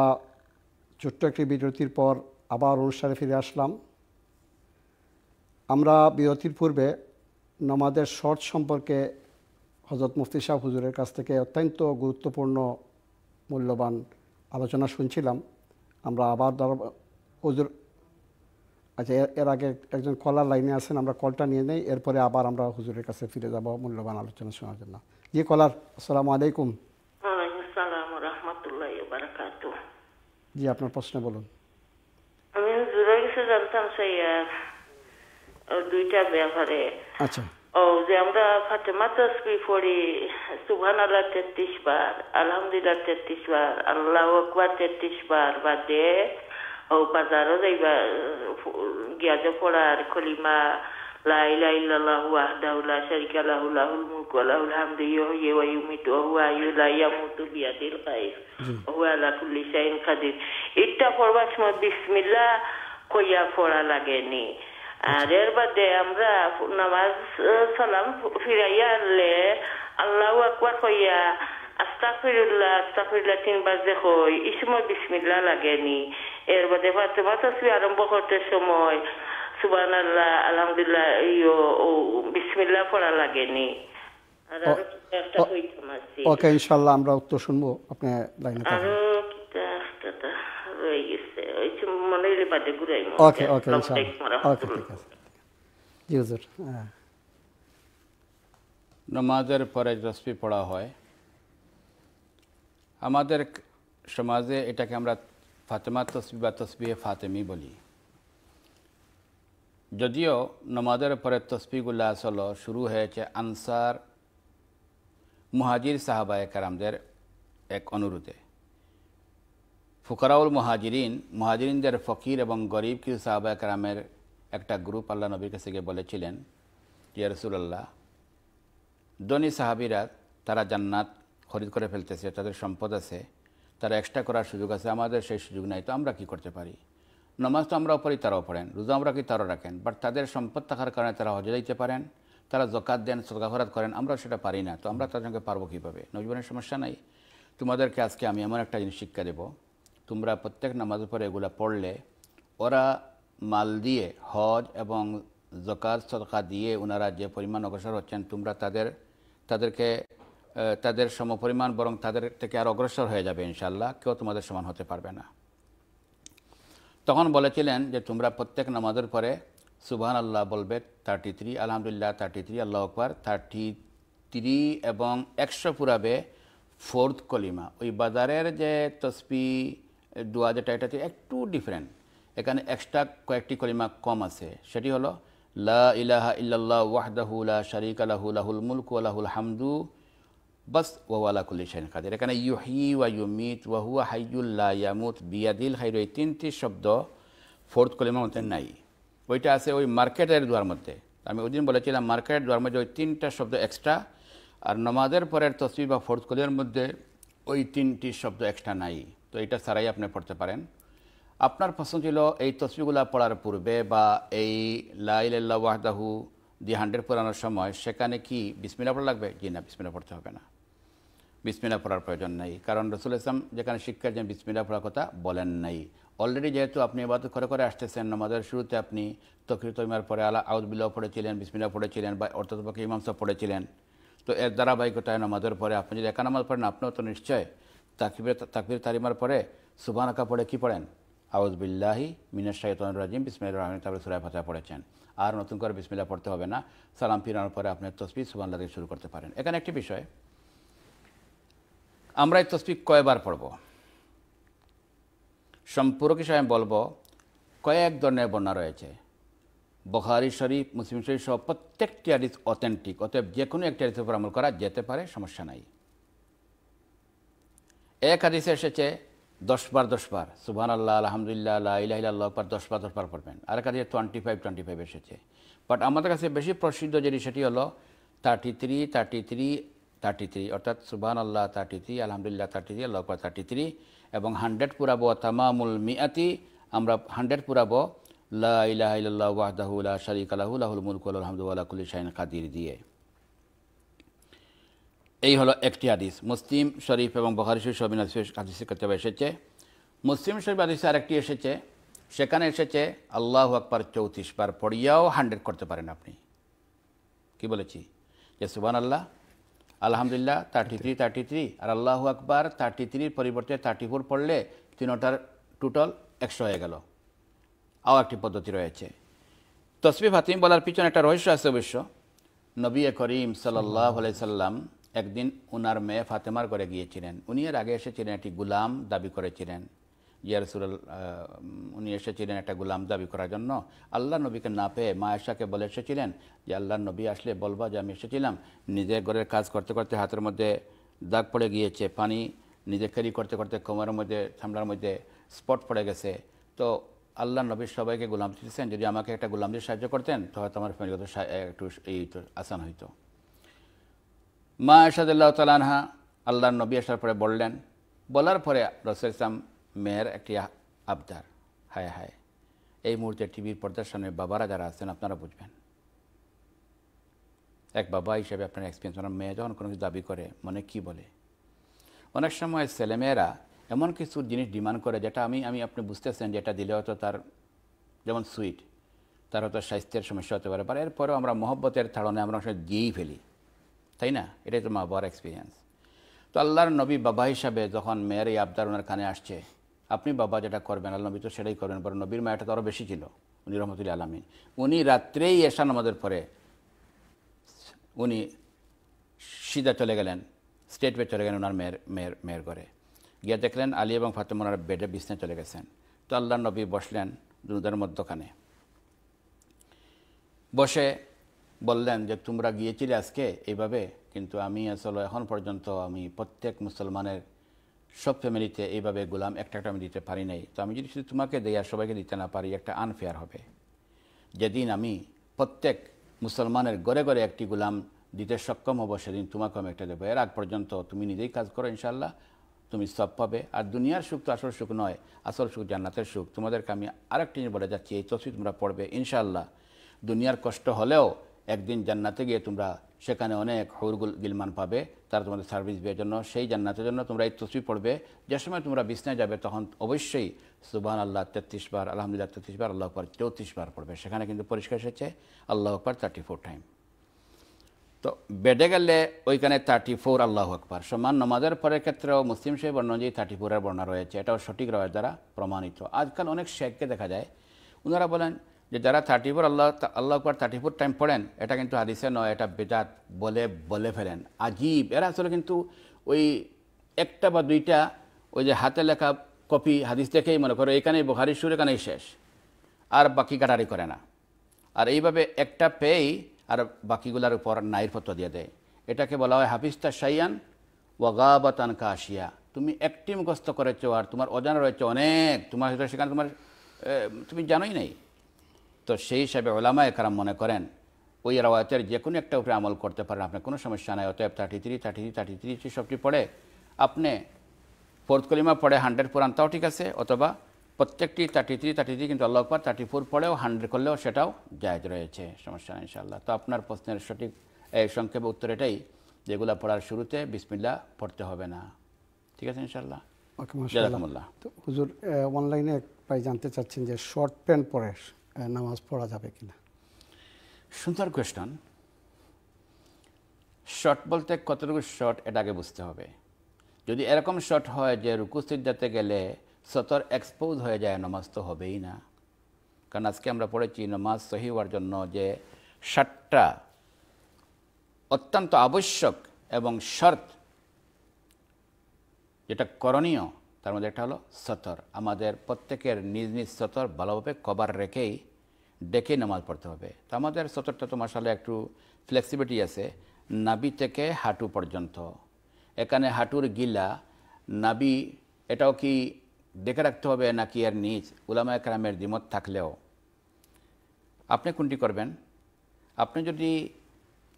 ছোট্ট একটি বিরতির পর আবার অনুষ্ঠানে ফিরে আসলাম আমরা বিরতির পূর্বে নমাদের শর্ট সম্পর্কে হজরত মুফতি শাহ হুজুরের কাছ থেকে অত্যন্ত গুরুত্বপূর্ণ মূল্যবান আলোচনা শুনছিলাম আমরা আবার হুজুর আচ্ছা এর আগে একজন কলার লাইনে আছেন আমরা কলটা নিয়ে নেই এরপরে আবার আমরা হুজুরের কাছে ফিরে যাব মূল্যবান আলোচনা শোনার জন্য জি কলার আসসালামু আলাইকুম জি আপনার প্রশ্ন বলুন আমি জুড়ে গেছে জানতাম সেই দুইটা ব্যাপারে আচ্ছা ও যে আমরা ফাতেমা তসবি পড়ি সুবহান আল্লাহ তেত্রিশ বার আলহামদুলিল্লাহ তেত্রিশ বার আল্লাহ আকবার তেত্রিশ বার বাদে او بازار دی با گیاده پولار کلیما لا اله الا الله وحده لا شريك له له الملك وله الحمد يحيي ويميت وهو حي لا يموت بيد الخير وهو على كل شيء قدير এটা পড়বার সময় বিসমিল্লাহ কইয়া পড়া লাগেনি আর এর বাদে আমরা নামাজ সালাম ফিরাইয়া আনলে আল্লাহ আকবার কইয়া আস্তাফিরুল্লাহ আস্তাফিরুল্লাহ তিনবার যে কই এই সময় বিসমিল্লাহ লাগেনি এর বাদে ফাতেমা তসবি আরম্ভ করতে সময় সুবান আলহামদুলিল্লাহ ইয়ো পড়া লাগেনি ওকে ওকে ওকে ওকে ঠিক আছে জি হুজুর নামাজের পরে তসবি পড়া হয় আমাদের সমাজে এটাকে আমরা ফাতেমা তসবি বা তসবিহে ফাতেমি বলি যদিও নমাজের পরে তসবিগুল্লা আসল শুরু হয়েছে আনসার মুহাজির সাহাবায় কারামদের এক অনুরোধে ফুকরাউল মহাজিরিন মহাজিরিনদের ফকির এবং গরিব কিছু সাহাবায় কারামের একটা গ্রুপ আল্লাহ নবীর কাছে গিয়ে বলেছিলেন যে রসুলাল্লাহ দনী সাহাবিরা তারা জান্নাত খরিদ করে ফেলতেছে তাদের সম্পদ আছে তারা এক্সট্রা করার সুযোগ আছে আমাদের সেই সুযোগ নাই তো আমরা কি করতে পারি নমাজ তো আমরাও পড়ি তারাও পড়েন রোজা আমরা কি তারাও রাখেন বাট তাদের সম্পদ থাকার কারণে তারা হজে যাইতে পারেন তারা জকাত দেন সদগাহরাত করেন আমরা সেটা পারি না তো আমরা তাদেরকে সঙ্গে পারবো কীভাবে নজীবনের সমস্যা নাই তোমাদেরকে আজকে আমি এমন একটা জিনিস শিক্ষা দেব তোমরা প্রত্যেক নামাজ পরে এগুলো পড়লে ওরা মাল দিয়ে হজ এবং জকাত সদকা দিয়ে ওনারা যে পরিমাণ অগ্রসর হচ্ছেন তোমরা তাদের তাদেরকে তাদের সমপরিমাণ বরং তাদের থেকে আর অগ্রসর হয়ে যাবে ইনশাল্লাহ কেউ তোমাদের সমান হতে পারবে না তখন বলেছিলেন যে তোমরা প্রত্যেক নামাজের পরে সুবহান আল্লাহ বলবে থার্টি থ্রি আলহামদুলিল্লাহ থার্টি থ্রি আল্লাহ আকবর থার্টি থ্রি এবং একশো পুরাবে ফোর্থ কলিমা ওই বাজারের যে তসপি দোয়া যেটা এটা একটু ডিফারেন্ট এখানে এক্সট্রা কয়েকটি কলিমা কম আছে সেটি হলো লা ইলাহা ইল্লাল্লাহ ওয়াহদাহুল্লা শরিক আলাহুল মুলক আলাহুল হামদু বাস ওয়ালা কুল্লি শাহিন কাদের এখানে ইউহি ওয়া ইউমিত ওয়া হুয়া হাইয়ুল্লা ইয়ামুত বিয়াদিল হাইর এই তিনটি শব্দ ফোর্থ কলিমার মধ্যে নাই ওইটা আছে ওই মার্কেটের দোয়ার মধ্যে আমি ওই দিন বলেছিলাম মার্কেটের দোয়ার মধ্যে ওই তিনটা শব্দ এক্সট্রা আর নমাজের পরের তসবি বা ফোর্থ কলিমার মধ্যে ওই তিনটি শব্দ এক্সট্রা নাই তো এটা ছাড়াই আপনি পড়তে পারেন আপনার প্রশ্ন ছিল এই তসবিগুলো পড়ার পূর্বে বা এই লাইল্লা ওয়াহদাহু দি হান্ড্রেড পুরানোর সময় সেখানে কি বিসমিলা পড়া লাগবে জি না বিসমিলা পড়তে হবে না বিসমিলা পড়ার প্রয়োজন নেই কারণ রসুল ইসলাম যেখানে শিক্ষার জন্য বিসমিলা পড়ার কথা বলেন নাই অলরেডি যেহেতু আপনি তো করে করে আসতেছেন নমাজের শুরুতে আপনি তকরি তৈমার পরে আলা আউদ্বিল্লাহ পড়েছিলেন বিসমিলা পড়েছিলেন বা অর্থাৎপক্ষে ইমামসা পড়েছিলেন তো এর ধারাবাহিকতায় নমাজের পরে আপনি যদি একা নামাজ পড়েন আপনিও তো নিশ্চয় তাকবির তাকবির তারিমার পরে সুবান আঁকা পড়ে কী পড়েন আউজবিল্লাহি মিনার শাহতন রাজিম বিসমিল্লা রহমান তারপরে সুরায় ফাতা পড়েছেন আর নতুন করে বিসমিল্লা পড়তে হবে না সালাম ফিরানোর পরে আপনি তসবি সুবান লাগিয়ে শুরু করতে পারেন এখানে একটি বিষয় আমরা এই তসবি কয়বার পড়ব সম্পূরক হিসাবে আমি বলবো কয়েক ধরনের বন্যা রয়েছে বখারি শরীফ মুসলিম শরীফ সহ প্রত্যেকটি আদিস অথেন্টিক অতএব যে কোনো একটি আদিসের উপর আমল করা যেতে পারে সমস্যা নাই এক আদিসে এসেছে দশবার দশবার সুবহান আল্লাহ আলহামদুলিল্লাহ আল্লাহ ইলাহিল্লাহ পর দশবার দশবার পড়বেন আর এক আদিসে টোয়েন্টি ফাইভ টোয়েন্টি ফাইভ এসেছে বাট আমাদের কাছে বেশি প্রসিদ্ধ যেটি সেটি হলো thirty three thirty three thirty three অর্থাৎ সুবাহান আল্লাহ থার্টি থ্রি আলহামদুলিল্লাহ থার্টি থ্রি আল্লাহ আকবর থার্টি থ্রি এবং হান্ড্রেড পুরাব তামামুল মিয়াতি আমরা হান্ড্রেড পুরাবো লা ইলাহ ইল্লাহ ওয়াহদাহুল্লাহ শারিক আলাহুল মুলকুল আলহামদুল্লাহ কুল্লি শাহিন কাদির দিয়ে এই হলো একটি হাদিস মুসলিম শরীফ এবং বখারি শরীফ সবিন হাদিসের কেতাবে এসেছে মুসলিম শরীফ হাদিসে আরেকটি এসেছে সেখানে এসেছে আল্লাহ আকবার চৌত্রিশ বার পড়িয়াও হান্ড্রেড করতে পারেন আপনি কি বলেছি যে সুবান আল্লাহ আলহামদুলিল্লাহ থার্টি থ্রি থার্টি থ্রি আর আল্লাহ আকবর থার্টি থ্রির পরিবর্তে থার্টি ফোর পড়লে তিনটার টোটাল একশো হয়ে গেল আও একটি পদ্ধতি রয়েছে তসবি ফাতিম বলার পিছনে একটা রহস্য আছে অবশ্য নবী করিম সাল্লাহ সাল্লাম একদিন ওনার মেয়ে ফাতেমার করে গিয়েছিলেন উনি এর আগে এসেছিলেন একটি গুলাম দাবি করেছিলেন ইয়ারসুল উনি এসেছিলেন একটা গুলাম দাবি করার জন্য আল্লাহ নবীকে না পেয়ে মা এশাকে বলে এসেছিলেন যে আল্লাহ নবী আসলে বলবা যে আমি এসেছিলাম নিজের ঘরের কাজ করতে করতে হাতের মধ্যে দাগ পড়ে গিয়েছে পানি নিজে ক্যারি করতে করতে কোমরের মধ্যে থামলার মধ্যে স্পট পড়ে গেছে তো আল্লাহ নবীর সবাইকে গুলাম দিতেছেন যদি আমাকে একটা গুলাম দিয়ে সাহায্য করতেন তো হয়তো আমার ফ্যামিলিগত একটু এই আসান হইতো মা আল্লাহ তালানহা আল্লাহ নবী আসার পরে বললেন বলার পরে রসুল ইসলাম মেয়ের একটি আবদার হায় হায় এই মুহূর্তে টিভির পর্দার সামনে বাবারা যারা আছেন আপনারা বুঝবেন এক বাবা হিসেবে আপনার এক্সপিরিয়েন্স মানে মেয়ে যখন কোনো কিছু দাবি করে মনে কি বলে অনেক সময় ছেলেমেয়েরা এমন কিছু জিনিস ডিমান্ড করে যেটা আমি আমি আপনি বুঝতেছেন যেটা দিলে হয়তো তার যেমন সুইট তার হয়তো স্বাস্থ্যের সমস্যা হতে পারে পারে এরপরেও আমরা মহব্বতের তাড়নে আমরা সঙ্গে দিয়েই ফেলি তাই না এটাই তো মা বাবার এক্সপিরিয়েন্স তো আল্লাহর নবী বাবা হিসাবে যখন মেয়ের এই আবদার ওনার কানে আসছে আপনি বাবা যেটা করবেন আল্লাহ নবী তো সেটাই করবেন বরং নবীর মায়াটা তো আরও বেশি ছিল উনি রহমতুল্লা আলমিন উনি রাত্রেই এসান আমাদের পরে উনি সিদা চলে গেলেন স্টেট বে চলে গেলেন ওনার মেয়ের মেয়ের মেয়ের ঘরে গিয়ে দেখলেন আলী এবং ফাতেমা ওনার বেডে বিছনায় চলে গেছেন তো আল্লাহ নবী বসলেন দুধের মধ্যখানে বসে বললেন যে তোমরা গিয়েছিলে আজকে এইভাবে কিন্তু আমি আসলে এখন পর্যন্ত আমি প্রত্যেক মুসলমানের সব ফ্যামিলিতে এইভাবে গোলাম একটা একটা আমি দিতে পারি নাই তো আমি যদি শুধু তোমাকে দেই আর সবাইকে দিতে না পারি একটা আনফেয়ার হবে যেদিন আমি প্রত্যেক মুসলমানের ঘরে ঘরে একটি গোলাম দিতে সক্ষম হবো সেদিন তোমাকে আমি একটা দেবো এর আগ পর্যন্ত তুমি নিজেই কাজ করো ইনশাল্লাহ তুমি সব পাবে আর দুনিয়ার সুখ তো আসল সুখ নয় আসল সুখ জান্নাতের সুখ তোমাদেরকে আমি আরেকটি জিনিস বলে যাচ্ছি এই তসবি তোমরা পড়বে ইনশাল্লাহ দুনিয়ার কষ্ট হলেও একদিন জান্নাতে গিয়ে তোমরা সেখানে অনেক হৌরগুল গিলমান পাবে তারা তোমাদের সার্ভিস দেওয়ার জন্য সেই জান্নাতের জন্য তোমরা এই তসবি পড়বে যে সময় তোমরা বিছনায় যাবে তখন অবশ্যই সুবান আল্লাহ তেত্রিশ বার আলহামদুলিল্লাহ তেত্রিশ বার আল্লাহ আকবর চৌত্রিশ বার পড়বে সেখানে কিন্তু পরিষ্কার এসেছে আল্লাহ আকবর থার্টি ফোর টাইম তো বেডে গেলে ওইখানে থার্টি ফোর আল্লাহ আকবর সমান নমাজের পরের ক্ষেত্রেও মুসলিম সেই বর্ণ যে থার্টি ফোরের বর্ণনা রয়েছে এটাও সঠিক রয়ের দ্বারা প্রমাণিত আজকাল অনেক শেখকে দেখা যায় ওনারা বলেন যে যারা থার্টি ফোর আল্লাহ আল্লাহ আকবর থার্টি ফোর টাইম পড়েন এটা কিন্তু হাদিসে নয় এটা বেদাত বলে বলে ফেলেন আজীব এরা আসলে কিন্তু ওই একটা বা দুইটা ওই যে হাতে লেখা কপি হাদিস দেখেই মনে করো এখানেই বোহারি সুর এখানেই শেষ আর বাকি কাটারি করে না আর এইভাবে একটা পেয়েই আর বাকিগুলার উপর নাইর পত্র দিয়ে দেয় এটাকে বলা হয় হাফিস্তা সাইয়ান ওয়াগাবাতান কাশিয়া তুমি একটি মুখস্থ করেছো আর তোমার অজানা রয়েছে অনেক তোমার সেখানে তোমার তুমি জানোই নাই তো সেই হিসাবে ওলামা একরাম মনে করেন ওই রাওয়াতের যে কোনো একটা উপরে আমল করতে পারেন আপনার কোনো সমস্যা নাই অতএব thirty three thirty three thirty three সবটি পড়ে আপনি ফোর্থ কলিমা পড়ে হান্ড্রেড পুরান তাও ঠিক আছে অথবা প্রত্যেকটি থার্টি থ্রি থার্টি থ্রি কিন্তু আল্লাহ থার্টি ফোর পড়েও হান্ড্রেড করলেও সেটাও জায়জ রয়েছে সমস্যা নাই ইনশাল্লাহ তো আপনার প্রশ্নের সঠিক এই সংক্ষেপে উত্তর এটাই যেগুলো পড়ার শুরুতে বিসমিল্লা পড়তে হবে না ঠিক আছে ইনশাল্লাহ ওকে হুজুর অনলাইনে প্রায় জানতে চাচ্ছেন যে শর্ট প্যান্ট পরে নামাজ পড়া যাবে কিনা সুন্দর কোয়েশ্চন শর্ট বলতে কতটুকু শর্ট এটা আগে বুঝতে হবে যদি এরকম শর্ট হয় যে রুকু সিদ্ধাতে গেলে সতর এক্সপোজ হয়ে যায় নামাজ তো হবেই না কারণ আজকে আমরা পড়েছি নামাজ সহি হওয়ার জন্য যে ষাটটা অত্যন্ত আবশ্যক এবং শর্ত যেটা করণীয় তার মধ্যে একটা হলো সতর আমাদের প্রত্যেকের নিজ নিজ সতর ভালোভাবে কভার রেখেই ডেকে নামাজ পড়তে হবে তো আমাদের সতর্কতা তো মাসালে একটু ফ্লেক্সিবিলিটি আছে নাবি থেকে হাঁটু পর্যন্ত এখানে হাঁটুর গিলা নাবি এটাও কি দেখে রাখতে হবে নাকি এর নিচ উলামা একরামের দ্বিমত থাকলেও আপনি কোনটি করবেন আপনি যদি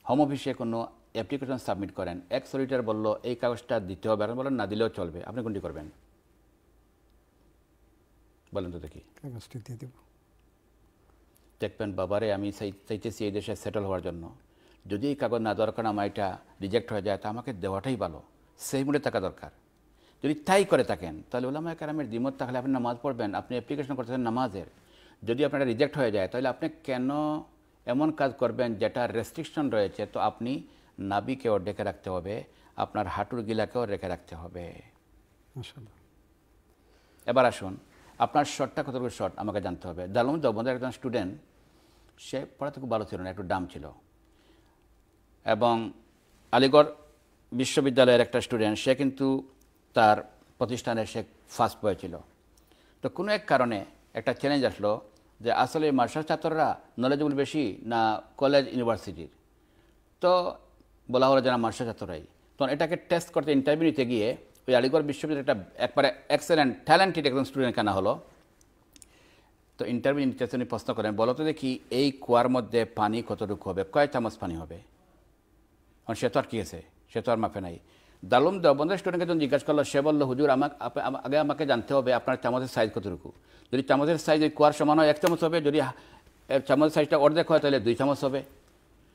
হোম অফিসে কোনো অ্যাপ্লিকেশন সাবমিট করেন এক সলিটার বলল এই কাগজটা দিতে হবে আর বলেন না দিলেও চলবে আপনি কোনটি করবেন বলেন তো দেখি কাগজটি দিয়ে দেবো দেখবেন বাবারে আমি চাইতেছি এই দেশে সেটেল হওয়ার জন্য যদি এই কাগজ না দরকার আমার এটা রিজেক্ট হয়ে যায় তা আমাকে দেওয়াটাই ভালো সেই মূলে থাকা দরকার যদি তাই করে থাকেন তাহলে ওলামা কারামের দ্বিমত তাহলে আপনি নামাজ পড়বেন আপনি অ্যাপ্লিকেশন করতেছেন নামাজের যদি আপনার রিজেক্ট হয়ে যায় তাহলে আপনি কেন এমন কাজ করবেন যেটা রেস্ট্রিকশন রয়েছে তো আপনি নাবিকেও ডেকে রাখতে হবে আপনার হাঁটুর গিলাকেও রেখে রাখতে হবে এবার আসুন আপনার শর্টটা কতটুকু শর্ট আমাকে জানতে হবে দালুম দবন্দার একজন স্টুডেন্ট সে পড়াতে খুব ভালো ছিল না একটু ডাম ছিল এবং আলিগড় বিশ্ববিদ্যালয়ের একটা স্টুডেন্ট সে কিন্তু তার প্রতিষ্ঠানে সে ফার্স্ট হয়েছিল তো কোনো এক কারণে একটা চ্যালেঞ্জ আসলো যে আসলে মার্শাল ছাত্ররা নলেজেবল বেশি না কলেজ ইউনিভার্সিটির তো বলা হলো যারা মার্শাল ছাত্ররাই তখন এটাকে টেস্ট করতে ইন্টারভিউ নিতে গিয়ে ওই আলিগড় বিশ্ববিদ্যালয়ের একটা একবারে এক্সেলেন্ট ট্যালেন্টেড একজন স্টুডেন্ট কেনা হলো তো ইন্টারভিউ ইন্টারেস্ট উনি প্রশ্ন করেন বলো তো দেখি এই কুয়ার মধ্যে পানি কতটুকু হবে কয় চামচ পানি হবে কারণ সে তো আর কি আছে সে তো আর মাপে নাই দালুম দেবন্দ্রের স্টুডেন্টকে যখন জিজ্ঞাসা করলো সে বললো হুজুর আমাকে আগে আমাকে জানতে হবে আপনার চামচের সাইজ কতটুকু যদি চামচের সাইজ ওই কুয়ার সমান হয় এক চামচ হবে যদি চামচের সাইজটা অর্ধেক হয় তাহলে দুই চামচ হবে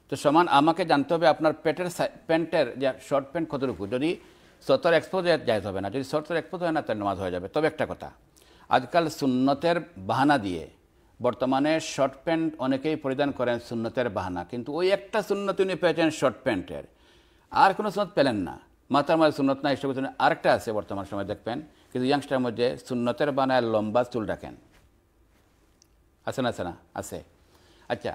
তো সমান আমাকে জানতে হবে আপনার পেটের প্যান্টের যে শর্ট প্যান্ট কতটুকু যদি সতর এক্সপোজ যাইতে হবে না যদি সতর এক্সপোজ হয় না তাহলে নামাজ হয়ে যাবে তবে একটা কথা আজকাল সুন্নতের বাহানা দিয়ে বর্তমানে শর্ট প্যান্ট অনেকেই পরিধান করেন সুন্নতের বাহানা কিন্তু ওই একটা সুন্নত উনি পেয়েছেন শর্ট প্যান্টের আর কোনো সুন্নত পেলেন না মাথার মাঝে সুন্নত না হিসেবে আরেকটা আছে বর্তমান সময় দেখবেন কিন্তু ইয়াংস্টার মধ্যে সুন্নতের বানায় লম্বা চুল রাখেন আছে না আছে না আছে আচ্ছা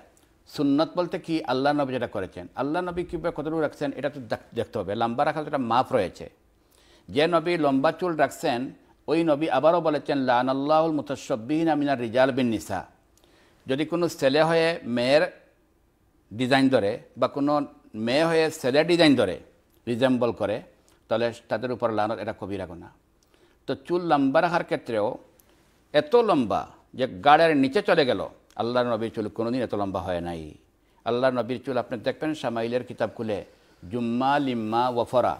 সুন্নত বলতে কি আল্লাহ নবী যেটা করেছেন আল্লাহ নবী কীভাবে কতটুকু রাখছেন এটা তো দেখতে হবে লম্বা রাখার একটা মাপ রয়েছে যে নবী লম্বা চুল রাখছেন ওই নবী আবারও বলেছেন লানাল্লাহুল মুতসব্বিহীন আমিনা রিজাল বিন নিসা যদি কোনো ছেলে হয়ে মেয়ের ডিজাইন ধরে বা কোনো মেয়ে হয়ে ছেলে ডিজাইন ধরে রিজেম্বল করে তাহলে তাদের উপর লান এটা রাখো না তো চুল লম্বা রাখার ক্ষেত্রেও এত লম্বা যে গাড়ের নিচে চলে গেল আল্লাহ নবীর চুল কোনোদিন এত লম্বা হয় নাই আল্লাহ নবীর চুল আপনি দেখবেন সামাইলের কিতাব খুলে জুম্মা লিম্মা ওয়ফরা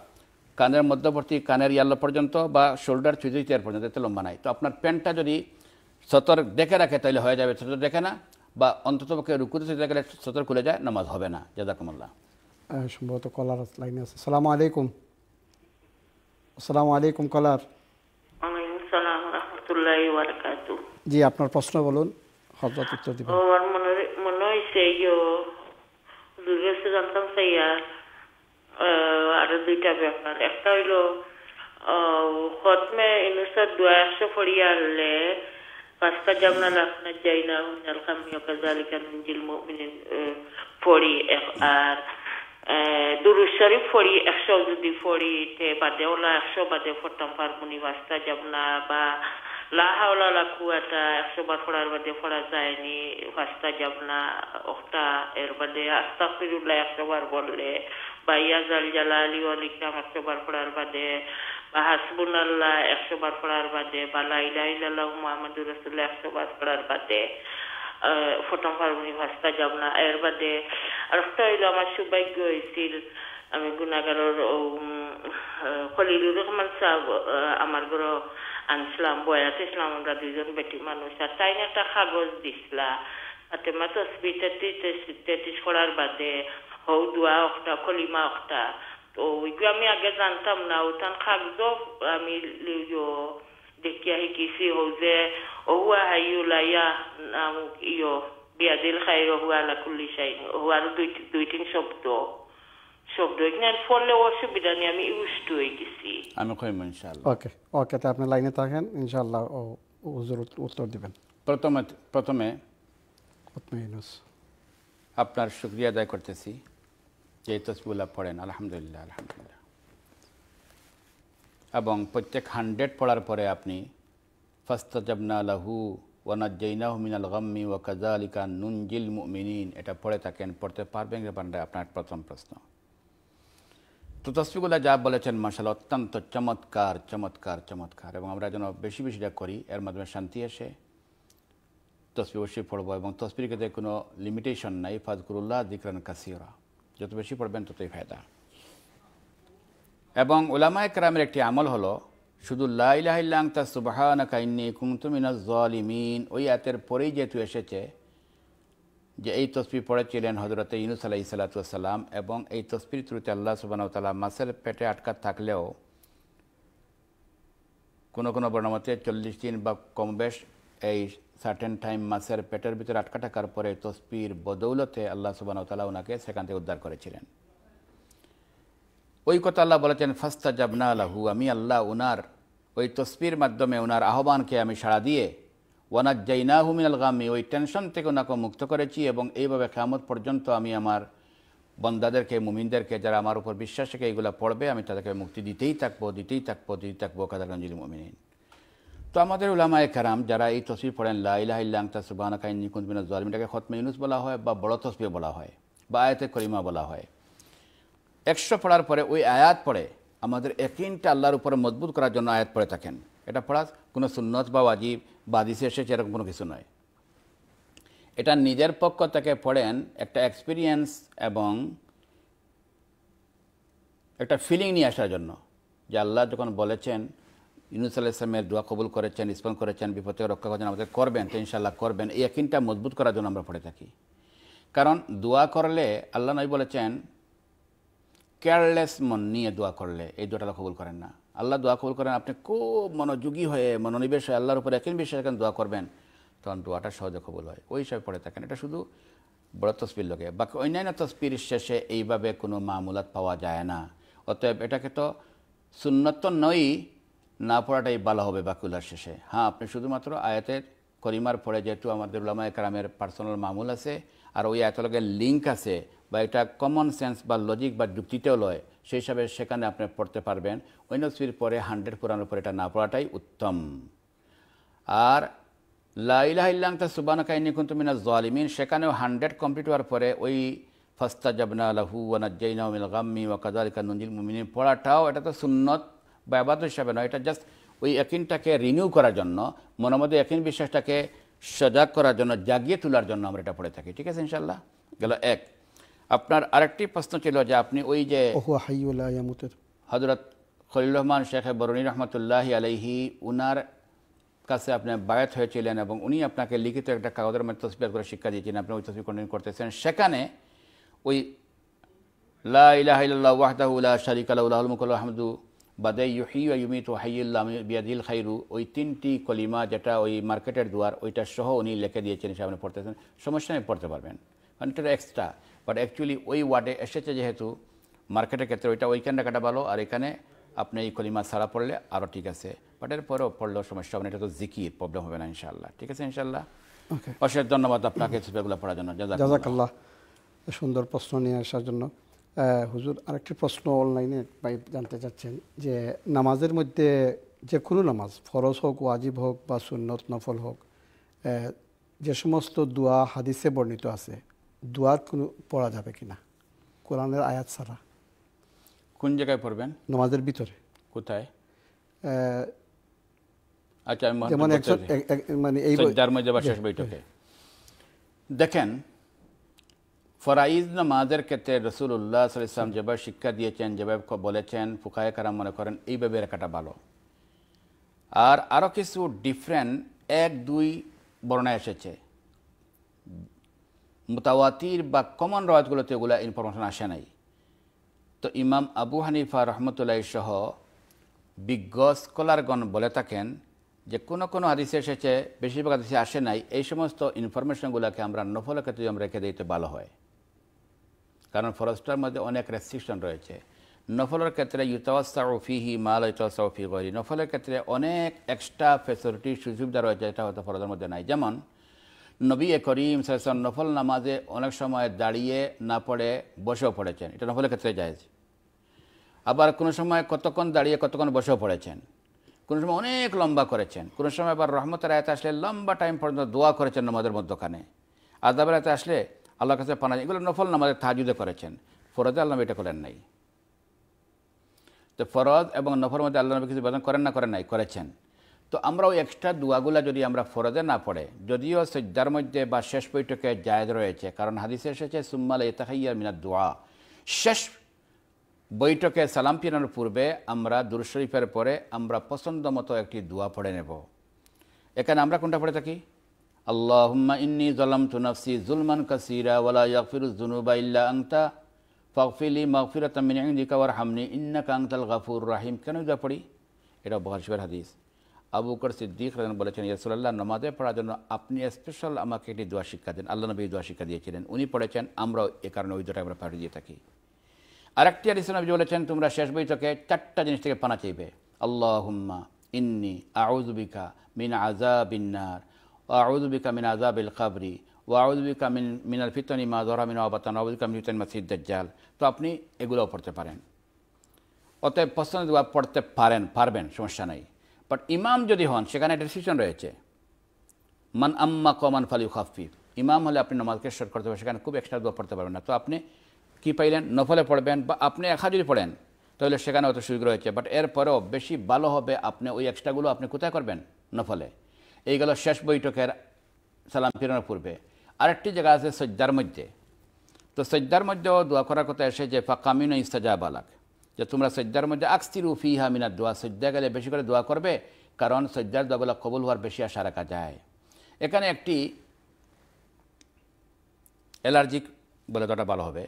কানের মধ্যবর্তী কানের ইয়াল্লো পর্যন্ত বা শোল্ডার চুজুইটার পর্যন্ত এত লম্বা নাই তো আপনার প্যান্টটা যদি সতর ডেকে রাখে তাহলে হয়ে যাবে সতর ডেকে না বা পক্ষে রুকুতে সেটা গেলে সতর খুলে যায় নামাজ হবে না জাদাকুমল্লাহ সম্ভবত কলার লাইনে আছে সালাম আলাইকুম আসসালামু আলাইকুম কলার জি আপনার প্রশ্ন বলুন تفضل دكتور ديبان هو منوي سيو দুর্গস্থ জানতাম সাইয়া আর দুইটা ব্যাপার একটা হইল খতমে ইনুসার দু একশো ফড়িয়া আনলে পাঁচটা জামনা লাফনা যাই না হুনাল কামিও কাজালিকা মঞ্জিল মুমিনিন ফড়ি আর দুরুশরীফ ফড়ি একশো যদি ফড়িতে বাদে ওলা একশো বাদে ফোরতাম পারবনি পাঁচটা জামনা বা লা হাওলা লা কুয়াতা একশো বার পড়ার মধ্যে পড়া যায়নি ফাস্তা জাবনা ওখটা এর মধ্যে আস্তাফিরুল্লাহ একশো বার বললে বা ইয়াজাল জালালি অলিকাম একশো বার পড়ার বাদে বা হাসবুল্লাহ একশো বার বাদে বা লাইলাহ মোহাম্মদুর রসুল্লাহ একশো বার পড়ার বাদে ফটম ভাস্তা জাবনা এর বাদে আর একটা সৌভাগ্য হয়েছিল আমি গুণাগারের খলিলুর রহমান সাহেব আমার ঘর an slam boy at islam da dizon beti manu sa taina ta khagos disla atemato spiteti te spiteti skolar bate hou dua okta kolima okta o igami agezan tam na utan khagzo ami liyo dekia hikisi hoze o hua hayula ya namu iyo biadil khairo hua la kulishain hua duitin sopto o আপনার শুক্রিয়া দায় করতেছি যে তসবুল্লাহ পড়েন আলহামদুলিল্লাহ আলহামদুলিল্লাহ এবং প্রত্যেক হান্ড্রেড পড়ার পরে আপনি ফাস্তাজবনা লাহু ওয়ানাজ্জাইনাহু মিনাল গাম্মি ওয়া কাযালিকা নুনজিল মুমিনিন এটা পড়ে থাকেন পড়তে পারবেন আপনার প্রথম প্রশ্ন তো তসফিকুল্লাহ যা বলেছেন মাসাল অত্যন্ত চমৎকার চমৎকার চমৎকার এবং আমরা যেন বেশি বেশি যা করি এর মাধ্যমে শান্তি আসে তসফি অবশ্যই পড়বো এবং তসফির ক্ষেত্রে কোনো লিমিটেশন নাই ফাজকুরুল্লাহ দিকরান কাসিরা যত বেশি পড়বেন ততই ফায়দা এবং ওলামা একরামের একটি আমল হলো শুধু লাইলাহিল্লাং তা সুবাহ কাইন্নি কুমতুমিনা জলিমিন ওই আতের পরেই যেহেতু এসেছে যে এই তসবির পড়েছিলেন হজরতে ইনুস আলাহি সাল্লাতুসাল্লাম এবং এই তসবির ত্রুতে আল্লাহ সুবাহতাল্লাহ মাসের পেটে আটকা থাকলেও কোনো কোনো বর্ণমতে চল্লিশ দিন বা কম বেশ এই সার্টেন টাইম মাসের পেটের ভিতরে আটকা থাকার পরে তসবির বদৌলতে আল্লাহ সুবাহতাল্লাহ ওনাকে সেখান থেকে উদ্ধার করেছিলেন ওই কথা আল্লাহ বলেছেন ফাস্তা জাবনা আল্লাহু আমি আল্লাহ উনার ওই তসবির মাধ্যমে ওনার আহ্বানকে আমি সাড়া দিয়ে ওয়ানাজ্জাইনা হুমিনাল গামি ওই টেনশন থেকে ওনাকে মুক্ত করেছি এবং এইভাবে খামত পর্যন্ত আমি আমার বন্দাদেরকে মুমিনদেরকে যারা আমার উপর বিশ্বাস রেখে এইগুলো পড়বে আমি তাদেরকে মুক্তি দিতেই থাকবো দিতেই থাকবো দিতেই থাকবো কাদাগঞ্জিল মুমিন তো আমাদের উলামায় কারাম যারা এই তসবির পড়েন লাইলাহিল্লাংতা সুবাহানা কাহিনী কুন্দবিনা জোয়ালমিটাকে খতম ইউনুস বলা হয় বা বড় তসবির বলা হয় বা আয়াতে করিমা বলা হয় একশো পড়ার পরে ওই আয়াত পড়ে আমাদের একিনটা আল্লাহর উপরে মজবুত করার জন্য আয়াত পড়ে থাকেন এটা পড়া কোনো সুন্নত বা ওয়াজিব বা দিশে এসেছে এরকম কোনো কিছু নয় এটা নিজের পক্ষ থেকে পড়েন একটা এক্সপিরিয়েন্স এবং একটা ফিলিং নিয়ে আসার জন্য যে আল্লাহ যখন বলেছেন ইউনুস আল্লাহ ইসলামের দোয়া কবুল করেছেন স্পন করেছেন বিপদ থেকে রক্ষা করেছেন আমাদের করবেন তো ইনশাল্লাহ করবেন এই একটা মজবুত করার জন্য আমরা পড়ে থাকি কারণ দোয়া করলে আল্লাহ নয় বলেছেন কেয়ারলেস মন নিয়ে দোয়া করলে এই দোয়াটা কবুল করেন না আল্লাহ দোয়া কবুল করেন আপনি খুব মনোযোগী হয়ে মনোনিবেশ হয়ে আল্লাহর উপরে একই বিষয়ে রাখেন দোয়া করবেন তখন দোয়াটা সহজে কবুল হয় ওই হিসাবে পড়ে থাকেন এটা শুধু বড় তসবির লোকে বাকি অন্যান্য তসবির শেষে এইভাবে কোনো মামুলাত পাওয়া যায় না অতএব এটাকে তো সুন্নত নই না পড়াটাই ভালো হবে বাকুলার শেষে হ্যাঁ আপনি শুধুমাত্র আয়াতের করিমার পরে যেহেতু আমাদের উলামায় কারামের পার্সোনাল মামুল আছে আর ওই আয়াতলগের লিঙ্ক আছে বা এটা কমন সেন্স বা লজিক বা যুক্তিতেও লয় সেই হিসাবে সেখানে আপনি পড়তে পারবেন অন্য সুইর পরে হান্ড্রেড পুরানোর পরে এটা না পড়াটাই উত্তম আর লাইলাহিল্লাং তা সুবান কাহিনী কিন্তু মিনা জালিমিন সেখানেও হান্ড্রেড কমপ্লিট হওয়ার পরে ওই ফস্তা জবনা লাহু ওয়ানাজ্জাইনা মিল গাম্মি ওয়া কাজালিকা নঞ্জিল মুমিনিন পড়াটাও এটা তো সুন্নত ব্যবাদ হিসাবে নয় এটা জাস্ট ওই একিনটাকে রিনিউ করার জন্য মনে মধ্যে একিন বিশ্বাসটাকে সজাগ করার জন্য জাগিয়ে তোলার জন্য আমরা এটা পড়ে থাকি ঠিক আছে ইনশাল্লাহ গেল এক আপনার আরেকটি প্রশ্ন ছিল যে আপনি ওই যে হজরত খলিল রহমান শেখ বরুণী রহমতুল্লাহ আলহি উনার কাছে আপনি বায়াত হয়েছিলেন এবং উনি আপনাকে লিখিত একটা কাগজের মধ্যে তসবির করে শিক্ষা দিয়েছেন আপনি ওই তসবির কন্টিনিউ করতেছেন সেখানে ওই লা ইলাহ ইল্লাহ ওয়াহদাউল্লাহ শারিক আল্লাহ মুকুল আহমদু বাদে ইউহি ইউমিত হাইউল্লাহ বিয়াদিল খাইরু ওই তিনটি কলিমা যেটা ওই মার্কেটের দুয়ার ওইটা সহ উনি লিখে দিয়েছেন সে আপনি পড়তেছেন সমস্যা আমি পড়তে পারবেন কারণ এটা এক্সট্রা বাট অ্যাকচুয়ালি ওই ওয়ার্ডে এসেছে যেহেতু মার্কেটের ক্ষেত্রে ওইটা ওইখানে রাখাটা ভালো আর এখানে আপনি এই কলিমা ছাড়া পড়লে আরও ঠিক আছে বাট পরেও পড়লেও সমস্যা হবে না এটা তো জিকির প্রবলেম হবে না ইনশাল্লাহ ঠিক আছে ইনশাল্লাহ অশেষ ধন্যবাদ আপনাকে সেগুলো পড়ার জন্য জাজাকাল্লাহ সুন্দর প্রশ্ন নিয়ে আসার জন্য হুজুর আরেকটি প্রশ্ন অনলাইনে জানতে চাচ্ছেন যে নামাজের মধ্যে যে কোনো নামাজ ফরজ হোক ওয়াজিব হোক বা সুন্নত নফল হোক যে সমস্ত দোয়া হাদিসে বর্ণিত আছে দোয়াত কোনো পড়া যাবে কি না কোরআনের আয়াত ছাড়া কোন জায়গায় পড়বেন নমাজের ভিতরে কোথায় আচ্ছা, মানে দেখেন ফরাইজ নামাজের ক্ষেত্রে রসুল্লাহ সাল্লাম যেভাবে শিক্ষা দিয়েছেন যেভাবে বলেছেন ফুকায় কারা মনে করেন এইভাবে রেখাটা ভালো আর আরও কিছু ডিফারেন্ট এক দুই বর্ণায় এসেছে মোতাওয়াতির বা কমন রওয়াতগুলোতে ওগুলো ইনফরমেশন আসে নাই তো ইমাম আবু হানিফা রহমতুল্লাহ সহ বিজ্ঞ স্কলারগণ বলে থাকেন যে কোনো কোনো হাদিসে এসেছে বেশিরভাগ হাদিসে আসে নাই এই সমস্ত ইনফরমেশনগুলোকে আমরা নফলের ক্ষেত্রে আমরা রেখে দিতে ভালো হয় কারণ ফরজটার মধ্যে অনেক রেস্ট্রিকশন রয়েছে নফলের ক্ষেত্রে ইউতাওয়াসাউফিহি মাল ওফি গরি নফলের ক্ষেত্রে অনেক এক্সট্রা ফেসিলিটি সুযোগ রয়েছে এটা হয়তো ফরজের মধ্যে নাই যেমন নবী করিম সাল্লাম নফল নামাজে অনেক সময় দাঁড়িয়ে না পড়ে বসেও পড়েছেন এটা নফলের ক্ষেত্রে যায় আবার কোনো সময় কতক্ষণ দাঁড়িয়ে কতক্ষণ বসেও পড়েছেন কোনো সময় অনেক লম্বা করেছেন কোনো সময় আবার রহমতের আয়তে আসলে লম্বা টাইম পর্যন্ত দোয়া করেছেন নামাজের মধ্যখানে আদাবের আয়তে আসলে আল্লাহ কাছে পানা এগুলো নফল নামাজের তাহাজুদে করেছেন ফরজে আল্লাহ এটা করেন নাই তো ফরজ এবং নফর মধ্যে আল্লাহ নবী কিছু বেদন করেন না করেন নাই করেছেন তো আমরা ওই এক্সট্রা দুয়াগুলা যদি আমরা ফরজে না পড়ে যদিও সজ্জার মধ্যে বা শেষ বৈঠকে জায়দ রয়েছে কারণ হাদিসে এসেছে সুম্মাল ইতাহাইয়া মিনা দোয়া শেষ বৈঠকে সালাম ফিরানোর পূর্বে আমরা শরীফের পরে আমরা পছন্দ মতো একটি দোয়া পড়ে নেব এখানে আমরা কোনটা পড়ে থাকি আল্লাহুম্মা ইন্নি জলাম তুনাফসি জুলমান কাসিরা ওয়ালা জুনুবা ইল্লা আংতা ফকফিলি মগফিরাত মিন ইন্দিকা ওয়ার হামনি ইন্না কাংতাল গাফুর রাহিম কেন যা পড়ি এটা বহার হাদিস আবু বকর সিদ্দিক রাজন বলেছেন ইয়াসুল্লাহ নমাজে পড়ার জন্য আপনি স্পেশাল আমাকে একটি দোয়া শিক্ষা দেন আল্লাহ নবী দোয়া শিক্ষা দিয়েছিলেন উনি পড়েছেন আমরাও এ কারণে ওই দোয়াটা আমরা পাঠিয়ে দিয়ে থাকি আরেকটি আলিসুল নবী বলেছেন তোমরা শেষ বৈঠকে চারটা জিনিস থেকে পানা চাইবে আল্লাহ হুম্মা ইন্নি আউজবিকা মিন আজা বিন্নার আউজবিকা মিন আজা বিল খাবরি ওয়াউজবিকা মিন মিনাল ফিতনি মা জহরা মিন আবাতান আউজবিকা মিন মাসিদ তো আপনি এগুলোও পড়তে পারেন অতএব পছন্দ পড়তে পারেন পারবেন সমস্যা নাই বাট ইমাম যদি হন সেখানে ডিসিশন রয়েছে মান আম্মা কমান ফালি খাফি ইমাম হলে আপনি নমাজকে শর্ট করতে পারবেন সেখানে খুব এক্সট্রা দোয়া পড়তে পারবেন না তো আপনি কী পাইলেন নফলে পড়বেন বা আপনি একা যদি পড়েন তাহলে সেখানে অত সুযোগ রয়েছে বাট এরপরেও বেশি ভালো হবে আপনি ওই এক্সট্রাগুলো আপনি কোথায় করবেন নফলে এইগুলো শেষ বৈঠকের সালাম ফিরানোর পূর্বে আরেকটি জায়গা আছে সজ্জার মধ্যে তো সজ্জার মধ্যেও দোয়া করার কথা এসে যে কামিন ইস্তাজা বালাক যে তোমরা সজ্জার মধ্যে আকস্তিরু ফিহা মিনার দোয়া সজ্জা গেলে বেশি করে দোয়া করবে কারণ সজ্জার দোয়াগুলো কবুল হওয়ার বেশি আশা রাখা যায় এখানে একটি অ্যালার্জিক বলে দোয়াটা ভালো হবে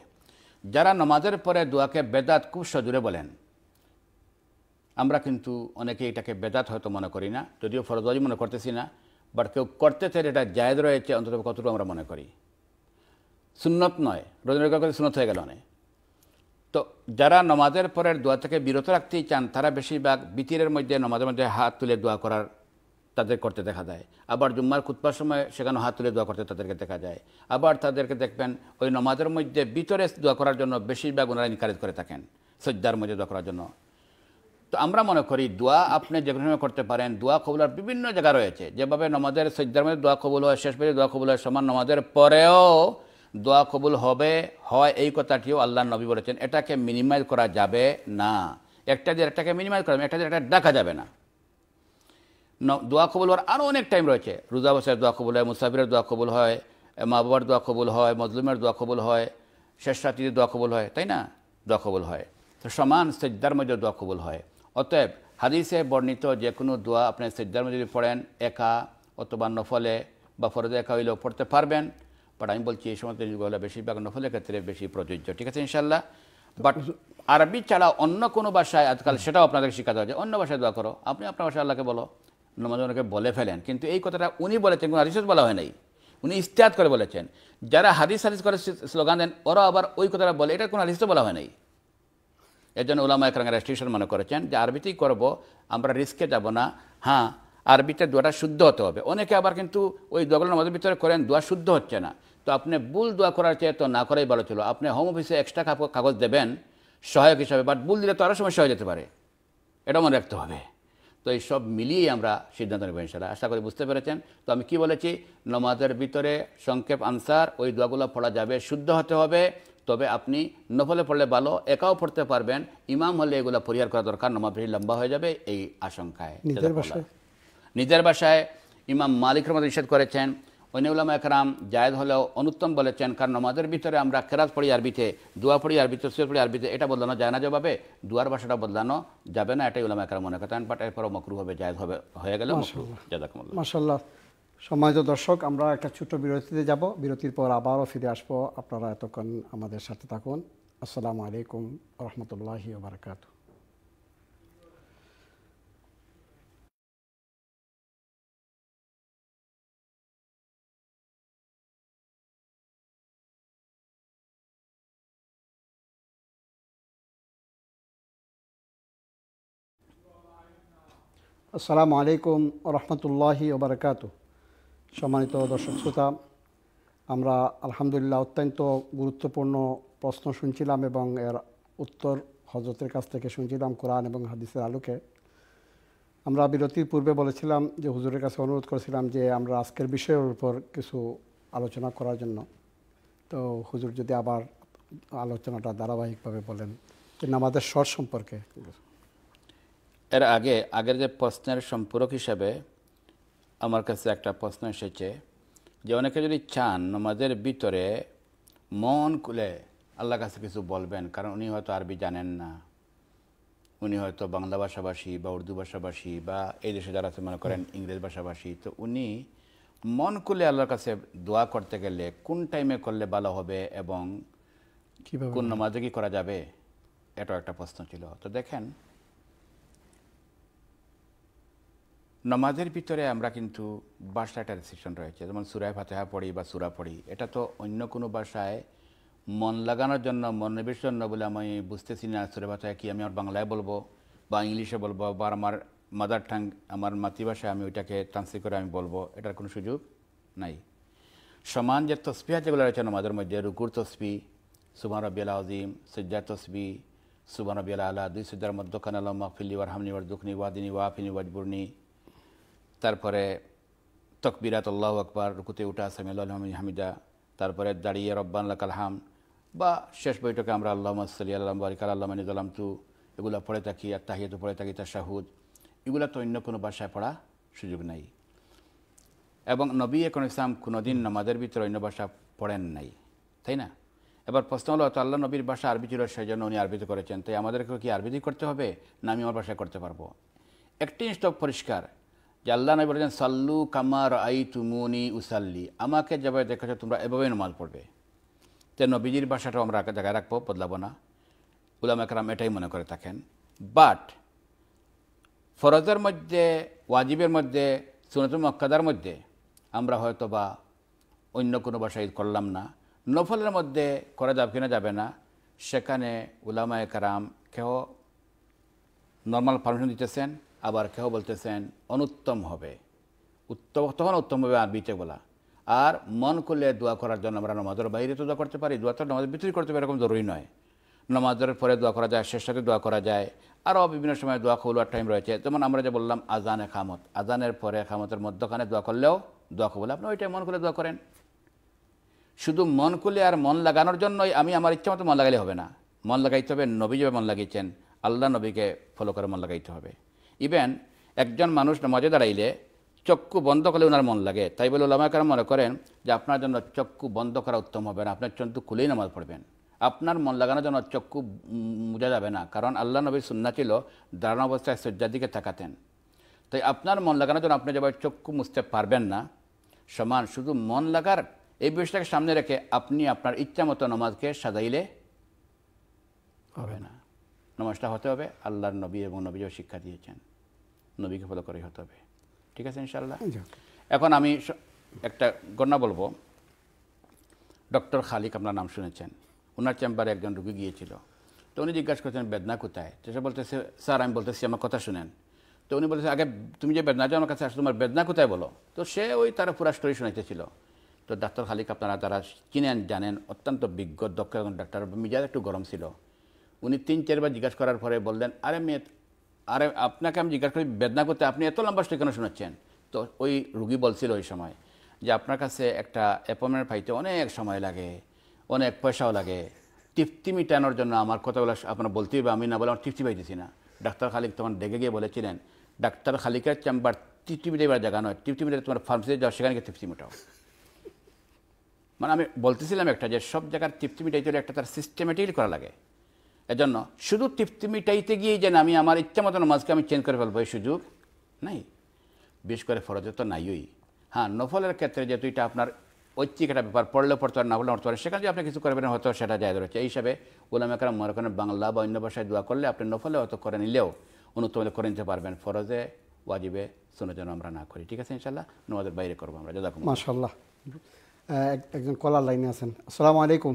যারা নমাজের পরে দোয়াকে বেদাত খুব সজুরে বলেন আমরা কিন্তু অনেকে এটাকে বেদাত হয়তো মনে করি না যদিও ফরজি মনে করতেছি না বাট কেউ করতে চাই এটা জায়দ রয়েছে অন্তত কতটুকু আমরা মনে করি সুন্নত নয় রজনীকার সুন্নত হয়ে গেল অনেক তো যারা নমাজের পরের দোয়া থেকে বিরত রাখতে চান তারা বেশিরভাগ বিতিরের মধ্যে নমাজের মধ্যে হাত তুলে দোয়া করার তাদের করতে দেখা যায় আবার জুম্মার খুতবার সময় সেখানে হাত তুলে দোয়া করতে তাদেরকে দেখা যায় আবার তাদেরকে দেখবেন ওই নমাজের মধ্যে ভিতরে দোয়া করার জন্য বেশিরভাগ ওনারা ইনকারেজ করে থাকেন সজ্জার মধ্যে দোয়া করার জন্য তো আমরা মনে করি দোয়া আপনি যে কোনো করতে পারেন দোয়া কবুলার বিভিন্ন জায়গা রয়েছে যেভাবে নমাজের সজ্জার মধ্যে দোয়া কবুল হয় শেষ পর্যন্ত দোয়া কবুল হয় সমান নমাজের পরেও দোয়া কবুল হবে হয় এই কথাটিও আল্লাহ নবী বলেছেন এটাকে মিনিমাইজ করা যাবে না একটা দিয়ে একটাকে মিনিমাইজ করা যাবে একটা দিয়ে একটা ডাকা যাবে না দোয়া কবুল হওয়ার আরও অনেক টাইম রয়েছে রোজা বসের দোয়া কবুল হয় মুসাফিরের দোয়া কবুল হয় মা বাবার দোয়া কবুল হয় মজলুমের দোয়া কবুল হয় শেষ দোয়া কবুল হয় তাই না দোয়া কবুল হয় তো সমান সেজদার মধ্যে দোয়া কবুল হয় অতএব হাদিসে বর্ণিত যে কোনো দোয়া আপনি সেজদার মধ্যে যদি পড়েন একা অথবা নফলে বা ফরজে একা হইলেও পড়তে পারবেন বাট আমি বলছি এই সমস্ত জিনিসগুলো বেশিরভাগ নফলের ক্ষেত্রে বেশি প্রযোজ্য ঠিক আছে ইনশাল্লাহ বাট আরবি ছাড়া অন্য কোনো ভাষায় আজকাল সেটাও আপনাদেরকে দেওয়া হয় অন্য ভাষায় দোয়া করো আপনি আপনার ভাষায় আল্লাহকে বলো নমাজনকে বলে ফেলেন কিন্তু এই কথাটা উনি বলেছেন কোনো হারিস বলা হয় নাই উনি ইস্তেহাত করে বলেছেন যারা হাদিস হারিস করে স্লোগান দেন ওরা আবার ওই কথাটা বলে এটা কোনো হাদিসও বলা হয় নাই এর জন্য ওলামা একরাঙ্গা রেস্ট্রিকশন মনে করেছেন যে আরবিতেই করবো আমরা রিস্কে যাব না হ্যাঁ আরবিতে দোয়াটা শুদ্ধ হতে হবে অনেকে আবার কিন্তু ওই দোয়াগুলোর মধ্যে ভিতরে করেন দোয়া শুদ্ধ হচ্ছে না তো আপনি ভুল দোয়া করার চেয়ে তো না করাই ভালো ছিল আপনি হোম অফিসে এক্সট্রা কাগজ দেবেন সহায়ক হিসাবে বাট ভুল দিলে তো আরও সমস্যা হয়ে যেতে পারে এটা মনে রাখতে হবে তো এই সব মিলিয়েই আমরা সিদ্ধান্ত নেব ইনশাল্লাহ আশা করি বুঝতে পেরেছেন তো আমি কি বলেছি নমাজের ভিতরে সংক্ষেপ আনসার ওই দোয়াগুলো পড়া যাবে শুদ্ধ হতে হবে তবে আপনি নফলে পড়লে ভালো একাও পড়তে পারবেন ইমাম হলে এগুলো পরিহার করা দরকার নমাজ লম্বা হয়ে যাবে এই আশঙ্কায় নিজের ভাষায় ইমাম মালিক রহমত নিষেধ করেছেন অনিউলাম একরাম জায়দ হলেও অনুত্তম বলেছেন কারণ নমাজের ভিতরে আমরা কেরাত পড়ি আরবিতে দোয়া পড়ি আরবিতে সুর পড়ি আরবিতে এটা বদলানো যায় না যেভাবে দুয়ার ভাষাটা বদলানো যাবে না এটাই উলামা একরাম মনে করেন বাট এরপরও মকরু হবে জায়দ হবে হয়ে গেল মাসাল্লাহ সমাজ দর্শক আমরা একটা ছোট্ট বিরতিতে যাব বিরতির পর আবারও ফিরে আসবো আপনারা এতক্ষণ আমাদের সাথে থাকুন আসসালামু আলাইকুম রহমতুল্লাহি বারকাতু আসসালামু আলাইকুম রহমতুল্লাহি ওবরাকাত সম্মানিত দর্শক শ্রোতা আমরা আলহামদুলিল্লাহ অত্যন্ত গুরুত্বপূর্ণ প্রশ্ন শুনছিলাম এবং এর উত্তর হজরতের কাছ থেকে শুনছিলাম কোরআন এবং হাদিসের আলোকে আমরা বিরতির পূর্বে বলেছিলাম যে হুজুরের কাছে অনুরোধ করেছিলাম যে আমরা আজকের বিষয়ের উপর কিছু আলোচনা করার জন্য তো হুজুর যদি আবার আলোচনাটা ধারাবাহিকভাবে বলেন যে নামাজের স্বর সম্পর্কে এর আগে আগের যে প্রশ্নের সম্পূরক হিসাবে আমার কাছে একটা প্রশ্ন এসেছে যে অনেকে যদি চান নমাজের ভিতরে মন খুলে আল্লাহ কাছে কিছু বলবেন কারণ উনি হয়তো আরবি জানেন না উনি হয়তো বাংলা ভাষাভাষী বা উর্দু ভাষাভাষী বা এই দেশে যারা মনে করেন ইংরেজ ভাষাভাষী তো উনি মন খুলে আল্লাহর কাছে দোয়া করতে গেলে কোন টাইমে করলে ভালো হবে এবং কোন নমাজে কি করা যাবে এটাও একটা প্রশ্ন ছিল তো দেখেন নমাজের ভিতরে আমরা কিন্তু ভাষা একটা রেস্ট্রিকশন রয়েছে যেমন সুরায় ফাতেহা পড়ি বা সুরা পড়ি এটা তো অন্য কোনো ভাষায় মন লাগানোর জন্য মনোনিবেশ জন্য বলে আমি বুঝতেছি না সুরে ফাতেহা কি আমি আমার বাংলায় বলবো বা ইংলিশে বলবো বা আমার মাদার টাং আমার মাতৃভাষায় আমি ওইটাকে ট্রান্সলেট করে আমি বলবো এটার কোনো সুযোগ নাই সমান যে তসবিহা যেগুলো রয়েছে নমাজের মধ্যে রুকুর তসবি সুবাহ আলা আজিম সজ্জা তসবি সুবাহ আলা আলা দুই সজ্জার মধ্যখান আলম মাহফিল্লি ওয়ার হামনি ওয়ার দুখনি ওয়াদিনী ওয়াফিনী ওয়াজবুরনি তারপরে তকবিরাত আল্লাহ আকবার রুকুতে উঠা সামিউল্লাহমিন হামিদা তারপরে দাঁড়িয়ে রব্বান কালহাম বা শেষ বৈঠকে আমরা আল্লাহ সাল্লি আল্লাহ বারিকাল আল্লাহ মানিজালাম তু এগুলো পড়ে থাকি আর তাহিয়াতু পড়ে থাকি শাহুদ এগুলো তো অন্য কোনো ভাষায় পড়া সুযোগ নাই এবং নবী এখন ইসলাম কোনোদিন নমাজের ভিতরে অন্য ভাষা পড়েন নাই তাই না এবার প্রশ্ন হলো তো আল্লাহ নবীর ভাষা আরবি ছিল সেই জন্য উনি আরবিতে করেছেন তাই আমাদেরকে কি আরবিতে করতে হবে না আমি আমার ভাষায় করতে পারবো একটি জিনিস পরিষ্কার যে আল্লাহ নবী বলেছেন সাল্লু কামার আই তুমুনি উসাল্লি আমাকে যেভাবে দেখেছো তোমরা এভাবেই নমাজ পড়বে যে নবীজির ভাষাটাও আমরা জায়গায় রাখবো বদলাবো না উলাম একরাম এটাই মনে করে থাকেন বাট ফরজের মধ্যে ওয়াজিবের মধ্যে সুনত মক্কাদার মধ্যে আমরা হয়তো বা অন্য কোনো ভাষায় করলাম না নফলের মধ্যে করা যাবে কিনা যাবে না সেখানে উলামায় কারাম কেউ নর্মাল পারমিশন দিতেছেন আবার কেউ বলতেছেন অনুত্তম হবে উত্তম তখন উত্তম হবে আরবিতে বলা আর মন করলে দোয়া করার জন্য আমরা নমাজের বাইরে তো দোয়া করতে পারি দোয়া তো নমাজের ভিতরে করতে পারি এরকম জরুরি নয় নমাজের পরে দোয়া করা যায় শেষ সাথে দোয়া করা যায় আরও বিভিন্ন সময় দোয়া খোলার টাইম রয়েছে যেমন আমরা যে বললাম আজানে খামত আজানের পরে খামতের মধ্যখানে দোয়া করলেও দোয়া কবুল আপনি ওইটাই মন করলে দোয়া করেন শুধু মন করলে আর মন লাগানোর জন্যই আমি আমার ইচ্ছা মতো মন লাগালে হবে না মন লাগাইতে হবে নবী যেভাবে মন লাগিয়েছেন আল্লাহ নবীকে ফলো করে মন লাগাইতে হবে ইভেন একজন মানুষ নামাজে দাঁড়াইলে চক্ষু বন্ধ করলে ওনার মন লাগে তাই বলে ওলামাকার মনে করেন যে আপনার জন্য চক্ষু বন্ধ করা উত্তম হবে না আপনার চক্ষু খুলেই নামাজ পড়বেন আপনার মন লাগানোর জন্য চক্ষু বোঝা যাবে না কারণ আল্লাহ নবীর সুন্না ছিল দাঁড়ানো অবস্থায় শয্যার দিকে থাকাতেন তাই আপনার মন লাগানোর জন্য আপনি যেভাবে চক্ষু মুছতে পারবেন না সমান শুধু মন লাগার এই বিষয়টাকে সামনে রেখে আপনি আপনার ইচ্ছা মতো নমাজকে সাজাইলে হবে না নমাজটা হতে হবে আল্লাহর নবী এবং নবীও শিক্ষা দিয়েছেন নবীকে ফলো করে হতে হবে ঠিক আছে ইনশাল্লাহ এখন আমি একটা গণনা বলবো ডক্টর খালিক আপনার নাম শুনেছেন ওনার চেম্বারে একজন রুগী গিয়েছিল তো উনি জিজ্ঞাসা করছেন বেদনা কোথায় তো সে বলতেছে স্যার আমি বলতেছি আমার কথা শুনেন তো উনি বলতেছে আগে তুমি যে বেদনা আমার কাছে আসো তোমার বেদনা কোথায় বলো তো সে ওই তারা পুরা স্টোরি শোনাইতেছিল তো ডাক্তার খালিক আপনারা তারা চিনেন জানেন অত্যন্ত বিজ্ঞ দক্ষ এবং ডাক্তার মিজাজ একটু গরম ছিল উনি তিন চারবার জিজ্ঞাসা করার পরে বললেন আরে মেয়ে আরে আপনাকে আমি জিজ্ঞাসা করি বেদনা করতে আপনি এত লম্বা স্টোরি কেন শোনাচ্ছেন তো ওই রুগী বলছিল ওই সময় যে আপনার কাছে একটা অ্যাপয়েন্টমেন্ট পাইতে অনেক সময় লাগে অনেক পয়সাও লাগে তৃপ্তি মিটানোর জন্য আমার কথাগুলো আপনার বলতে হবে আমি না বলে আমার তৃপ্তি পাইতেছি না ডাক্তার খালিক তখন ডেকে গিয়ে বলেছিলেন ডাক্তার খালিকের চেম্বার তৃপ্তি মিটাইবার জায়গা নয় তৃপ্তি মিটাই তোমার ফার্মেসিতে যাও সেখানে তৃপ্তি মিটাও মানে আমি বলতেছিলাম একটা যে সব জায়গার তৃপ্তি মিটাইতে হলে একটা তার সিস্টেমেটিক করা লাগে এজন্য শুধু তৃপ্তি মিটাইতে গিয়ে যেন আমি আমার ইচ্ছা মতো নামাজকে আমি চেঞ্জ করে ফেলবো এই সুযোগ নাই বিশেষ করে ফরজে তো নাইই হ্যাঁ নফলের ক্ষেত্রে যেহেতু এটা আপনার ঐচ্ছিক একটা ব্যাপার পড়লে পড়তে পারেন না পড়লে পড়তে পারেন সেখানে আপনি কিছু করবেন হয়তো সেটা জায়গা রয়েছে এই হিসাবে ওলামে কারণ মনে করেন বাংলা বা অন্য ভাষায় দোয়া করলে আপনি নফলে হয়তো করে নিলেও অনুত্তম করে নিতে পারবেন ফরজে ওয়াজিবে শুনে যেন আমরা না করি ঠিক আছে ইনশাল্লাহ নমাজের বাইরে করবো আমরা যদি মাসাল্লাহ একজন কলার লাইনে আছেন আসসালামু আলাইকুম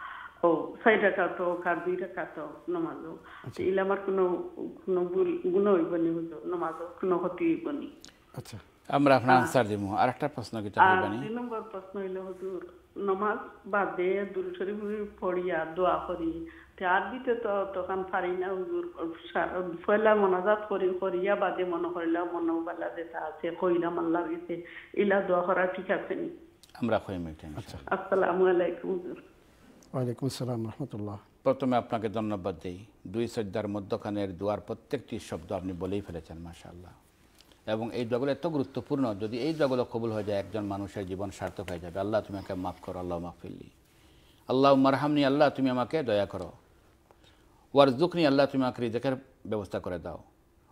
ও ছয় টাকা তো কার দুই টাকা আচ্ছা। তো নমাজও ইলা আমার কোনো কোনো গুণ হইব নি নমাজও কোনো ক্ষতি হইব নি আচ্ছা আমরা আপনার আনসার দিব আর একটা প্রশ্ন কি থাকবে নি দুই নম্বর প্রশ্ন হইল হুজুর নমাজ বাদে দুরু শরীফ পড়িয়া দোয়া করি তে আর দিতে তো তখন পারি না হুজুর ফয়লা মনাজাত করি করিয়া বাদে মনে করিলা মনে বালা যেটা আছে কইলাম আল্লাহ গেছে ইলা দোয়া করা ঠিক আছে নি আমরা কইম আচ্ছা আসসালামু আলাইকুম হুজুর ওয়ালাইকুম আসসালাম রহমতুল্লাহ প্রথমে আপনাকে ধন্যবাদ দিই দুই সজ্জার মধ্যখানের দুয়ার প্রত্যেকটি শব্দ আপনি বলেই ফেলেছেন মাশাআল্লাহ এবং এই দোয়াগুলো এত গুরুত্বপূর্ণ যদি এই দোয়াগুলো কবুল হয়ে যায় একজন মানুষের জীবন সার্থক হয়ে যাবে আল্লাহ তুমি আমাকে মাফ করো আল্লাহ মাহফিল্লি আল্লাহ মারহামনি আল্লাহ তুমি আমাকে দয়া করো ওয়ারজুকনি আল্লাহ তুমি আমাকে রিজেকের ব্যবস্থা করে দাও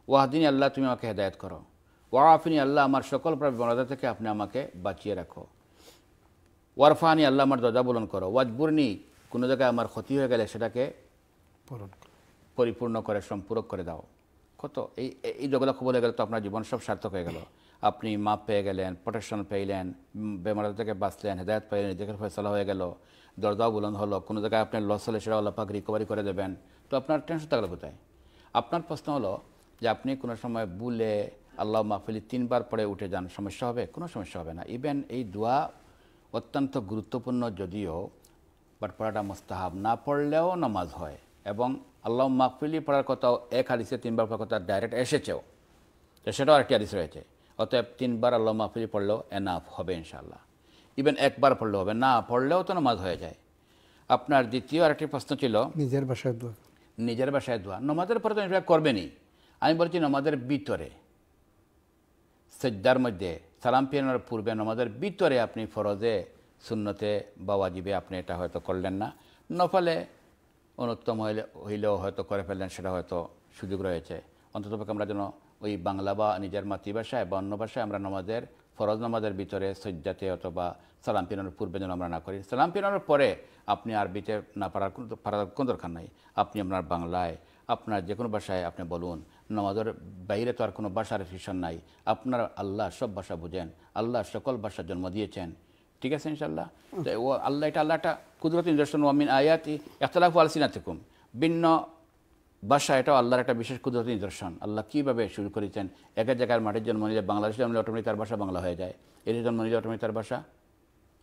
ওয়াহদিনী আল্লাহ তুমি আমাকে হেদায়ত করো ওয়াফিনি আল্লাহ আমার সকল প্রবণতা থেকে আপনি আমাকে বাঁচিয়ে রাখো ওয়ারফাহানি আল্লাহ আমার দজা বলন করো ওয়াজবুরনি কোনো জায়গায় আমার ক্ষতি হয়ে গেলে সেটাকে পরিপূর্ণ করে সম্পূরক করে দাও কত এই এই যেগুলো খুব বলে গেলে তো আপনার জীবন সব সার্থক হয়ে গেল আপনি মাপ পেয়ে গেলেন প্রোটেকশন পেলেন বেমার থেকে বাঁচলেন হেদায়ত পাইলেন নিজেকে ফয়সলা হয়ে গেল দরজাও বুলন্দ হলো কোনো জায়গায় আপনার লস হলে সেটা অল্পাক রিকভারি করে দেবেন তো আপনার টেনশন থাকলো কোথায় আপনার প্রশ্ন হলো যে আপনি কোনো সময় বুলে আল্লাহ মাহফিলি তিনবার পরে উঠে যান সমস্যা হবে কোনো সমস্যা হবে না ইভেন এই দোয়া অত্যন্ত গুরুত্বপূর্ণ যদিও বাট পড়াটা মোস্তাহাব না পড়লেও নামাজ হয় এবং আল্লাহ মাকফিলি পড়ার কথাও এক হাদিসে তিনবার পড়ার কথা ডাইরেক্ট এসেছেও তো সেটাও আরেকটি হাদিস রয়েছে অতএব তিনবার আল্লাহ মাহফিলি পড়লেও এনাফ হবে ইনশাল্লাহ ইভেন একবার পড়লে হবে না পড়লেও তো নামাজ হয়ে যায় আপনার দ্বিতীয় আরেকটি প্রশ্ন ছিল নিজের বাসায় দোয়া নিজের বাসায় দোয়া নমাজের পরে তো ইনফ্যাক্ট করবেনি আমি বলছি নমাজের ভিতরে সেজ্জার মধ্যে সালাম পিয়ানোর পূর্বে নমাজের ভিতরে আপনি ফরজে শূন্যতে বা ওয়াজিবে আপনি এটা হয়তো করলেন না নফলে অনুত্তম হইলে হইলেও হয়তো করে ফেললেন সেটা হয়তো সুযোগ রয়েছে অন্ততপক্ষে আমরা যেন ওই বাংলা বা নিজের মাতৃভাষায় বা অন্য ভাষায় আমরা নমাজের ফরজ নামাজের ভিতরে সজ্জাতে অথবা সালাম পিরানোর পূর্বে যেন আমরা না করি সালাম পিরানোর পরে আপনি আরবিতে না পারার পারার কোনো দরকার নাই আপনি আপনার বাংলায় আপনার যে কোনো ভাষায় আপনি বলুন নমাজের বাইরে তো আর কোনো ভাষার রেস্ট্রিকশন নাই আপনার আল্লাহ সব ভাষা বুঝেন আল্লাহ সকল ভাষা জন্ম দিয়েছেন ঠিক আছে ইনশাল্লাহ ও আল্লাহ এটা আল্লাহটা কুদরত নিদর্শন ওয়ামিন আয়াতি এখতলাফ আলসিনাতিকুম ভিন্ন বাসা এটাও আল্লাহর একটা বিশেষ কুদরতি নিদর্শন আল্লাহ কীভাবে শুরু করেছেন এক জায়গার মাটির জন্ম নিলে বাংলাদেশের জন্মলে অটোমেটিক তার ভাষা বাংলা হয়ে যায় এর জন্ম নিলে অটোমেটিক তার ভাষা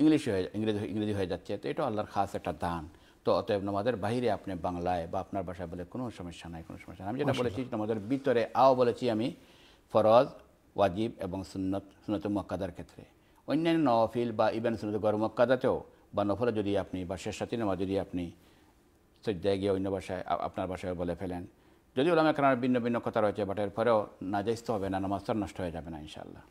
ইংলিশ হয়ে ইংরেজি ইংরেজি হয়ে যাচ্ছে তো এটাও আল্লাহর খাস একটা দান তো অতএব নমাদের বাহিরে আপনি বাংলায় বা আপনার ভাষায় বলে কোনো সমস্যা নাই কোনো সমস্যা নাই আমি যেটা বলেছি নমাদের ভিতরে আও বলেছি আমি ফরজ ওয়াজিব এবং সুন্নত সুন্নত মক্কাদার ক্ষেত্রে অন্যান্য নফিল বা শুনতে গরম কাদাতেও বা নফলে যদি আপনি বা শেষ সাথী নামা যদি আপনি সজ্জায় গিয়ে অন্য ভাষায় আপনার ভাষায় বলে ফেলেন যদি বললাম এখানে ভিন্ন ভিন্ন কথা রয়েছে বাট এর পরেও যাইতে হবে না নামাজটা নষ্ট হয়ে যাবে না ইনশাআল্লাহ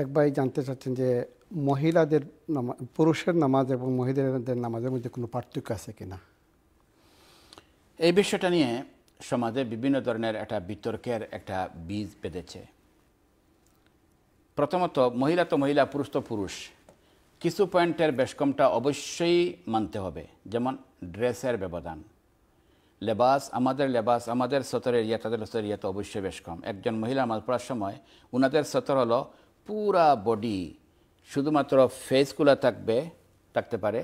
এক ভাই জানতে চাচ্ছেন যে মহিলাদের নামাজ পুরুষের নামাজ এবং মহিলাদের নামাজের মধ্যে কোনো পার্থক্য আছে কিনা এই বিষয়টা নিয়ে সমাজে বিভিন্ন ধরনের একটা বিতর্কের একটা বীজ পেতেছে প্রথমত মহিলা তো মহিলা পুরুষ তো পুরুষ কিছু পয়েন্টের বেশকমটা অবশ্যই মানতে হবে যেমন ড্রেসের ব্যবধান লেবাস আমাদের লেবাস আমাদের সতরের ইয়া তাদের সতরের ইয়া তো অবশ্যই বেশ কম একজন মহিলা মাল পড়ার সময় ওনাদের সতর হলো পুরা বডি শুধুমাত্র ফেস খোলা থাকবে থাকতে পারে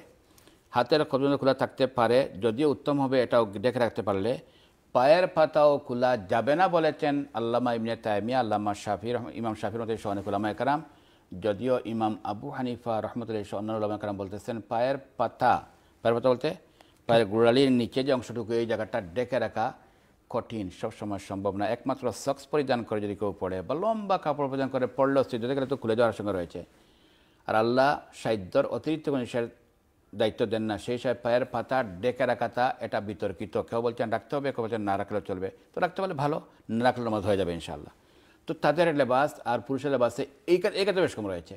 হাতের কবজন খোলা থাকতে পারে যদিও উত্তম হবে এটাও দেখে রাখতে পারলে পায়ের পাতাও খোলা যাবে না বলেছেন আল্লামা ইমনে তাইমিয়া আল্লামা শাফির ইমাম শাফির মতো সহনিক কুলামা একরাম যদিও ইমাম আবু হানিফা রহমতুল্লাহ অন্যান্য উলামা একরাম বলতেছেন পায়ের পাতা পায়ের পাতা বলতে পায়ের গোড়ালির নিচে যে অংশটুকু এই জায়গাটা ডেকে রাখা কঠিন সবসময় সম্ভব না একমাত্র সক্স পরিধান করে যদি কেউ পড়ে বা লম্বা কাপড় পরিধান করে পড়লেও যদি গেলে তো খুলে যাওয়ার সঙ্গে রয়েছে আর আল্লাহ সাহিত্যর অতিরিক্ত কোনো দায়িত্ব দেন না সেই সব পায়ের পাতা ডেকে রাখাটা এটা বিতর্কিত কেউ বলছেন রাখতে হবে কেউ বলছেন না রাখলেও চলবে তো রাখতে পারলে ভালো না রাখলে মধ্যে হয়ে যাবে ইনশাল্লাহ তো তাদের লেবাস আর পুরুষের লেবাসে এই এই কাজে বেশ কম রয়েছে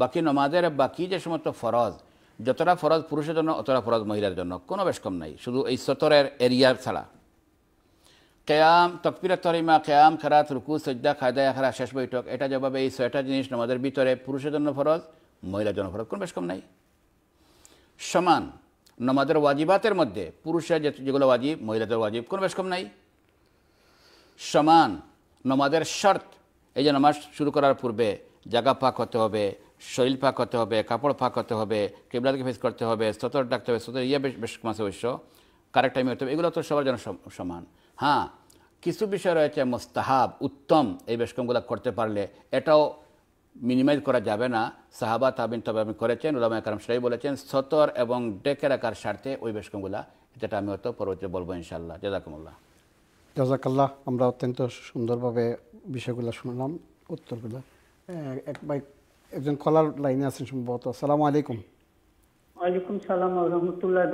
বাকি নমাজের বাকি যে সমস্ত ফরজ যতটা ফরজ পুরুষের জন্য অতটা ফরজ মহিলার জন্য কোনো বেশ কম নাই শুধু এই সতরের এরিয়ার ছাড়া কেয়াম তকবিরা তরিমা কেয়াম খারাত রুকু সজ্জা খায়দা খারা শেষ বৈঠক এটা যেভাবে এই ছয়টা জিনিস নমাজের ভিতরে পুরুষের জন্য ফরজ মহিলার জন্য ফরজ কোনো বেশ কম নাই সমান নমাজের ওয়াজিবাতের মধ্যে পুরুষের যেগুলো ওয়াজিব মহিলাদের ওয়াজিব কোনো বেশ কম নাই সমান নমাজের শর্ত এই যে নামাজ শুরু করার পূর্বে জায়গা পাক হতে হবে শরীর পাক হতে হবে কাপড় পাক হতে হবে কেবলাকে ফেস করতে হবে স্তর ডাকতে হবে স্তর ইয়ে বেশ বেশ মাসে অবশ্য কারেক্ট টাইমে হতে হবে এগুলো তো সবার জন্য সমান হ্যাঁ কিছু বিষয় রয়েছে মোস্তাহাব উত্তম এই বেশকমগুলো করতে পারলে এটাও মিনিমাইজ করা যাবে না সাহাবা তাবিন তবে আমি করেছেন উলামা একরম সেটাই বলেছেন সতর এবং ডেকে রাখার স্বার্থে ওই বেশকমগুলা যেটা আমি হয়তো পরবর্তীতে বলবো ইনশাল্লাহ জাজাকুমুল্লাহ জাজাকাল্লাহ আমরা অত্যন্ত সুন্দরভাবে বিষয়গুলো শুনলাম উত্তরগুলো এক ভাই একজন কলার লাইনে আছেন সম্ভবত আসসালামু আলাইকুম ওয়ালাইকুম সালাম রহমতুল্লাহ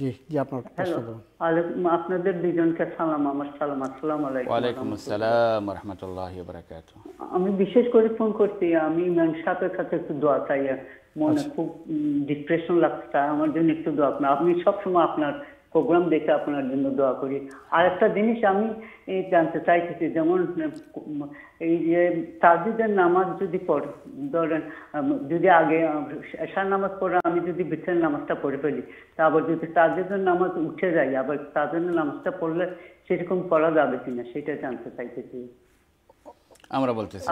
জি জি আপনার আপনাদের দুজনকে সালাম আমার সালাম আসসালামু আলাইকুম ওয়া আলাইকুম আসসালাম ওয়া রাহমাতুল্লাহি ওয়া বারাকাতুহু আমি বিশেষ করে ফোন করছি আমি ইমাম সাথে একটু দোয়া চাই মনে আচ্ছা। খুব ডিপ্রেশন লাগছে আমার জন্য একটু দোয়া আপনার আপনি সবসময় আপনার প্রোগ্রাম দেখে আপনার জন্য দোয়া করি আর একটা জিনিস আমি জানতে চাইতেছি যেমন এই যে ইয়ে তাজিদের নামাজ যদি পড় ধরেন যদি আগে এশার নামাজ পড়ে আমি যদি বিচ্ছের নামাজটা পড়ে ফেলি তারপর যদি তাজিদের নামাজ উঠে যাই আবার তাজিদের নামাজটা পড়লে সেরকম পড়া যাবে কিনা সেটা জানতে চাইতেছি আমরা বলতেছি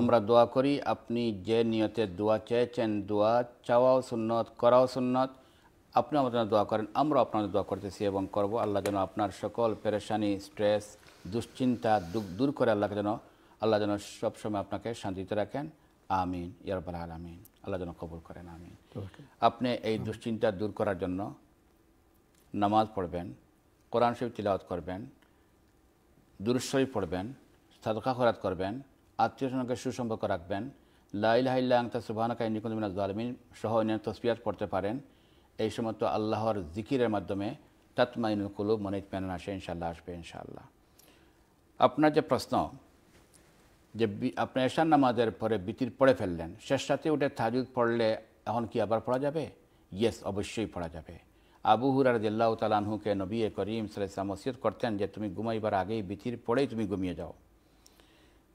আমরা দোয়া করি আপনি যে নিয়তে দোয়া চেয়েছেন দোয়া চাওয়াও সুন্নত করাও সুন্নত আপনি আমাদের জন্য দোয়া করেন আমরা আপনাদের দোয়া করতেছি এবং করব আল্লাহ যেন আপনার সকল পেরেশানি স্ট্রেস দুশ্চিন্তা দূর করে আল্লাহকে যেন আল্লাহ যেন সবসময় আপনাকে শান্তিতে রাখেন আমিন ইয়ারবাল আমিন আল্লাহ যেন কবুল করেন আমিন আপনি এই দুশ্চিন্তা দূর করার জন্য নামাজ পড়বেন কোরআন শরীফ তিলাওয়াত করবেন দুরুশ্বরী পড়বেন সাদকা খরাত করবেন আত্মীয় সঙ্গে সুসম্পর্ক রাখবেন হাইল্লা আংতা সুবাহানা কাহিনী কুন্দমিন আজমিন সহ অন্যান্য তসপিয়াত পড়তে পারেন এই সমস্ত আল্লাহর জিকিরের মাধ্যমে তাতমাইনুল কুলু মনে ইতম্যান আসে ইনশাল্লাহ আসবে ইনশাল্লাহ আপনার যে প্রশ্ন যে আপনি এশান নামাজের পরে বিতির পড়ে ফেললেন শেষ সাথে উঠে থাজুদ পড়লে এখন কি আবার পড়া যাবে ইয়েস অবশ্যই পড়া যাবে আবু হুরার দিল্লাহ তালানহুকে নবী করিম সালাম মসিদ করতেন যে তুমি ঘুমাইবার আগেই বিতির পড়েই তুমি ঘুমিয়ে যাও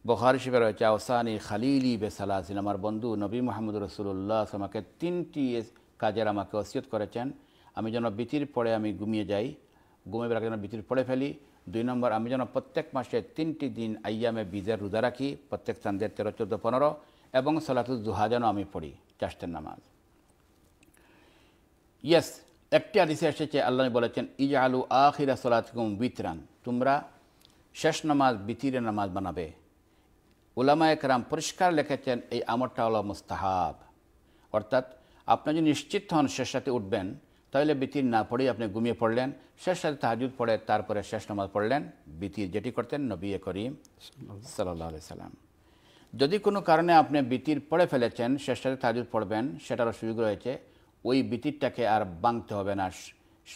বখার হিসেবে রয়েছে আওসানি খালিলি বেসালাসিন আমার বন্ধু নবী মোহাম্মদ রসুল্লাহ আমাকে তিনটি কাজের আমাকে অসিয়ত করেছেন আমি যেন বিতির পরে আমি ঘুমিয়ে যাই ঘুমিয়ে বেড়াকে যেন বিতির পড়ে ফেলি দুই নম্বর আমি যেন প্রত্যেক মাসে তিনটি দিন আইয়ামে বিজের রোজা রাখি প্রত্যেক চান্দের তেরো চোদ্দো পনেরো এবং সলাতু জুহা যেন আমি পড়ি চাষতের নামাজ ইয়েস একটি আদিসে এসেছে আল্লাহ বলেছেন ইজ আলু আখিরা সলাত বিতরান তোমরা শেষ নামাজ বিতিরে নামাজ বানাবে ওলামা একরাম পরিষ্কার লেখেছেন এই আমরটা হল মুস্তাহাব অর্থাৎ আপনি যদি নিশ্চিত হন শেষ রাতে উঠবেন তাহলে বিতির না পড়েই আপনি ঘুমিয়ে পড়লেন শেষ রাতে তাহাজুদ পড়ে তারপরে শেষ নামাজ পড়লেন বিতির যেটি করতেন নবী করিম সাল্লাহ সাল্লাম যদি কোনো কারণে আপনি বিতির পড়ে ফেলেছেন শেষ রাতে তাহাজুদ পড়বেন সেটারও সুযোগ রয়েছে ওই বিতিরটাকে আর বাঙতে হবে না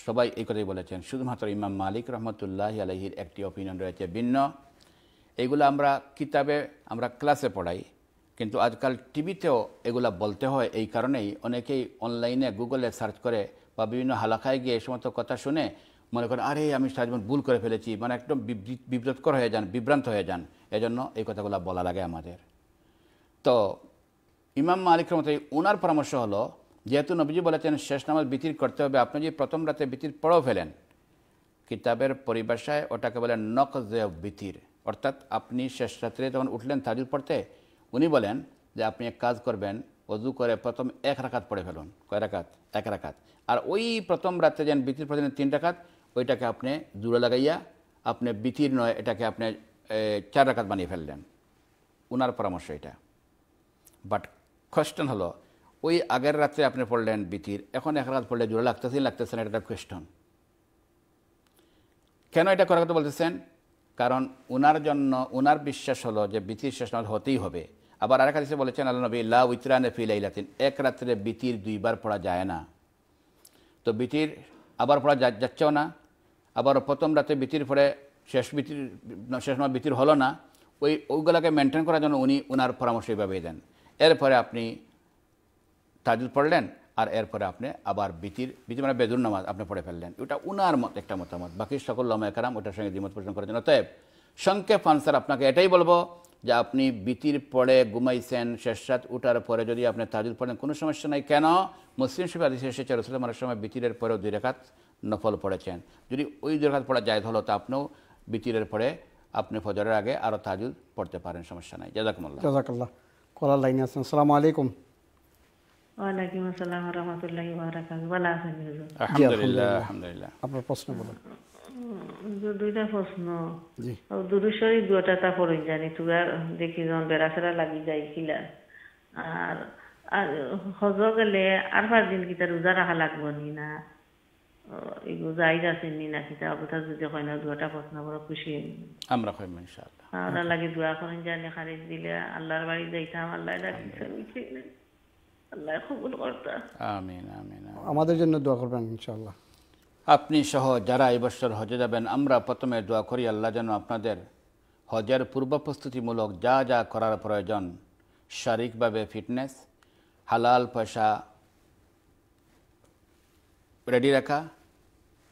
সবাই এই কথাই বলেছেন শুধুমাত্র ইমাম মালিক রহমতুল্লাহ আলহির একটি অপিনিয়ন রয়েছে ভিন্ন এগুলো আমরা কিতাবে আমরা ক্লাসে পড়াই কিন্তু আজকাল টিভিতেও এগুলা বলতে হয় এই কারণেই অনেকেই অনলাইনে গুগলে সার্চ করে বা বিভিন্ন হালাকায় গিয়ে এই সমস্ত কথা শুনে মনে করেন আরে আমি সাজমন ভুল করে ফেলেছি মানে একদম বিব্রতকর হয়ে যান বিভ্রান্ত হয়ে যান এজন্য এই কথাগুলো বলা লাগে আমাদের তো ইমাম মালিক মতো ওনার পরামর্শ হলো যেহেতু নবীজি বলেছেন শেষ নামাজ বিতির করতে হবে আপনি যদি প্রথম রাতে বিতির পড়েও ফেলেন কিতাবের পরিভাষায় ওটাকে বলেন নকজ বিতির অর্থাৎ আপনি শেষ রাত্রে যখন উঠলেন তাজুর পড়তে উনি বলেন যে আপনি এক কাজ করবেন অজু করে প্রথম এক রাখাত পড়ে ফেলুন কয় রাখাত এক রাখাত আর ওই প্রথম রাতে যেন বিতির প্রতিদিন তিন রাখাত ওইটাকে আপনি জুড়ে লাগাইয়া আপনি বিতির নয় এটাকে আপনি চার রাখাত বানিয়ে ফেললেন উনার পরামর্শ এটা বাট কোয়েশ্চন হলো ওই আগের রাত্রে আপনি পড়লেন বিতির এখন এক রাত পড়লে জুড়ে লাগতেছে লাগতেছে না এটা কোয়েশ্চন কেন এটা করার কথা বলতেছেন কারণ উনার জন্য উনার বিশ্বাস হলো যে বিতির শেষ হতেই হবে আবার আরেক হাদিসে বলেছেন আল্লাহ নবী ইল্লা উইতরানে ফি লাইলাতিন এক রাত্রে বিতির দুইবার পড়া যায় না তো বিতির আবার পড়া যাচ্ছেও না আবার প্রথম রাতে বিতির পরে শেষ বিতির শেষ নয় বিতির হলো না ওই ওইগুলোকে মেনটেন করার জন্য উনি ওনার পরামর্শ এইভাবে দেন এরপরে আপনি তাজুদ পড়লেন আর এরপরে আপনি আবার বিতির বিতির মানে বেদুর নামাজ আপনি পড়ে ফেললেন ওটা উনার মত একটা মতামত বাকি সকল লমায় কারাম ওটার সঙ্গে দ্বিমত পোষণ করার জন্য অতএব সংক্ষেপ আনসার আপনাকে এটাই বলবো যে আপনি বিতির পরে ঘুমাইছেন শেষরাত উঠার পরে যদি আপনি তাজুদ পড়েন কোনো সমস্যা নাই কেন মুসলিম শিব আদিস এসেছে রসুলাম অনেক সময় বিতিরের পরেও দুই রেখাত নফল পড়েছেন যদি ওই দুই রেখাত পড়া যায় হলো তা আপনিও বিতিরের পরে আপনি ফজরের আগে আরও তাজুদ পড়তে পারেন সমস্যা নাই জাজাকুমল্লা জাজাকাল্লাহ কলার লাইনে আছেন সালামু আলাইকুম ওয়ালাইকুম আসসালাম রহমতুল্লাহ আলহামদুলিল্লাহ আপনার প্রশ্ন বলুন দুইটা প্রশ্ন দুরুশ্বরী দুটা তা পড়ে জানি তুগার দেখি যখন বেড়াফেরা লাগি যাই কিলা আর আর হজ গেলে আর পাঁচ দিন কিতা রোজা রাখা লাগব নি না এগুলো যাই আছে নি না কিতা অবস্থা যদি হয় না দুটা প্রশ্ন বড় খুশি আমরা হইম ইনশাআল্লাহ আমরা লাগি দোয়া করেন জানি খারিজ দিলে আল্লাহর বাড়ি যাইতাম আল্লাহ ডাকিছে আল্লাহ কবুল করতা আমিন আমিন আমাদের জন্য দোয়া করবেন ইনশাআল্লাহ আপনি সহ যারা এবছর হজে যাবেন আমরা প্রথমে দোয়া করি আল্লাহ যেন আপনাদের হজের পূর্ব প্রস্তুতিমূলক যা যা করার প্রয়োজন শারীরিকভাবে ফিটনেস হালাল পয়সা রেডি রাখা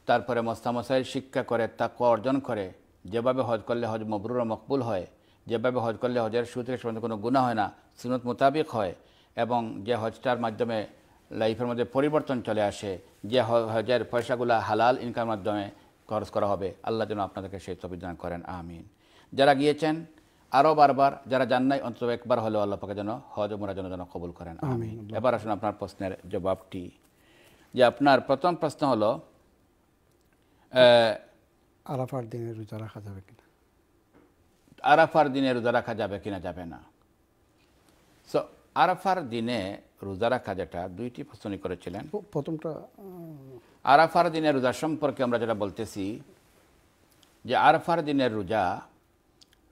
তারপরে মস্তামশাইয়ের শিক্ষা করে তাকে অর্জন করে যেভাবে হজ করলে হজ মবরুর মকবুল হয় যেভাবে হজ করলে হজের সূত্রে সম্বন্ধে কোনো গুণা হয় না সুনত মোতাবিক হয় এবং যে হজটার মাধ্যমে লাইফের মধ্যে পরিবর্তন চলে আসে যে হজের পয়সাগুলো হালাল ইনকাম মাধ্যমে খরচ করা হবে আল্লাহ যেন আপনাদেরকে সেই তবিদান করেন আমিন যারা গিয়েছেন আরও বারবার যারা জান নাই অন্তত একবার হলেও আল্লাহ পাকে যেন হজ মোরা যেন যেন কবুল করেন আমিন এবার আসুন আপনার প্রশ্নের জবাবটি যে আপনার প্রথম প্রশ্ন হলো আরাফার দিনে রোজা রাখা যাবে কিনা আরাফার দিনে রোজা রাখা যাবে কিনা যাবে না সো আরাফার দিনে রোজা রাখা যেটা দুইটি প্রশ্নই করেছিলেন প্রথমটা আরাফার দিনের রোজা সম্পর্কে আমরা যেটা বলতেছি যে আরাফার দিনের রোজা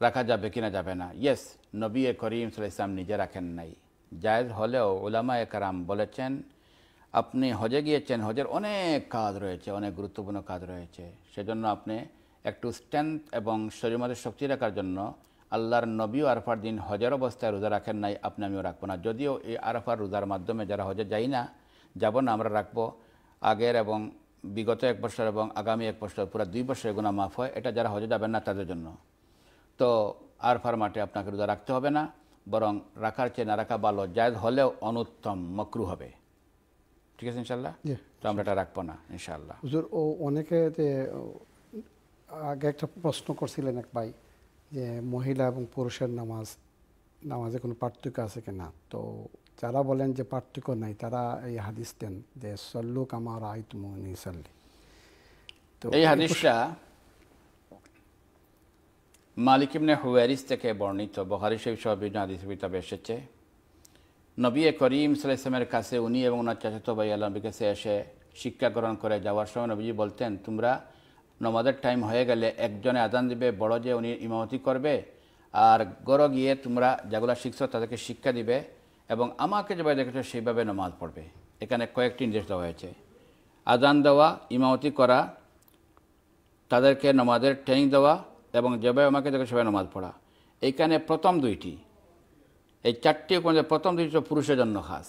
রাখা যাবে কিনা যাবে না ইয়েস নবী এ করিম সাল ইসলাম নিজে রাখেন নাই জায়েজ হলেও ওলামা একরাম বলেছেন আপনি হজে গিয়েছেন হজের অনেক কাজ রয়েছে অনেক গুরুত্বপূর্ণ কাজ রয়েছে সেজন্য আপনি একটু স্ট্রেংথ এবং শরীর মধ্যে শক্তি রাখার জন্য আল্লাহর ও আরফার দিন হজের অবস্থায় রোজা রাখেন নাই আপনি আমিও রাখবো না যদিও এই আরফার রোজার মাধ্যমে যারা হজে যাই না যাব না আমরা রাখবো আগের এবং বিগত এক বছর এবং আগামী এক বছর পুরো দুই বছর এগুলো মাফ হয় এটা যারা হজে যাবেন না তাদের জন্য তো আরফার মাঠে আপনাকে রোজা রাখতে হবে না বরং রাখার চেয়ে না রাখা ভালো জায়দ হলেও অনুত্তম মকরু হবে ঠিক আছে ইনশাল্লাহ তো আমরা এটা রাখবো না ইনশাল্লাহ ও অনেকে আগে একটা প্রশ্ন করছিলেন এক ভাই যে মহিলা এবং পুরুষের নামাজ নামাজে কোনো পার্থক্য আছে কি না তো যারা বলেন যে পার্থক্য নাই তারা এই হাদিস দেন যে সল্লু কামার আই তুমি সাল্লি তো এই হাদিসটা মালিক ইবনে হুয়ারিস থেকে বর্ণিত বহারি বিভিন্ন হাদিস কিতাবে এসেছে নবী করিম সালামের কাছে উনি এবং ওনার চাচাতো ভাই আলমীর কাছে এসে শিক্ষা গ্রহণ করে যাওয়ার সময় নবীজি বলতেন তোমরা নমাদের টাইম হয়ে গেলে একজনে আজান দিবে বড় যে উনি ইমামতি করবে আর গড় গিয়ে তোমরা যেগুলো শিখছ তাদেরকে শিক্ষা দিবে এবং আমাকে যেভাবে দেখেছ সেইভাবে নমাজ পড়বে এখানে কয়েকটি নির্দেশ দেওয়া হয়েছে আজান দেওয়া ইমামতি করা তাদেরকে নমাজের ট্রেনিং দেওয়া এবং যেভাবে আমাকে দেখে সেভাবে নমাজ পড়া এইখানে প্রথম দুইটি এই চারটি উপমধ্যে প্রথম দুইটি পুরুষের জন্য খাস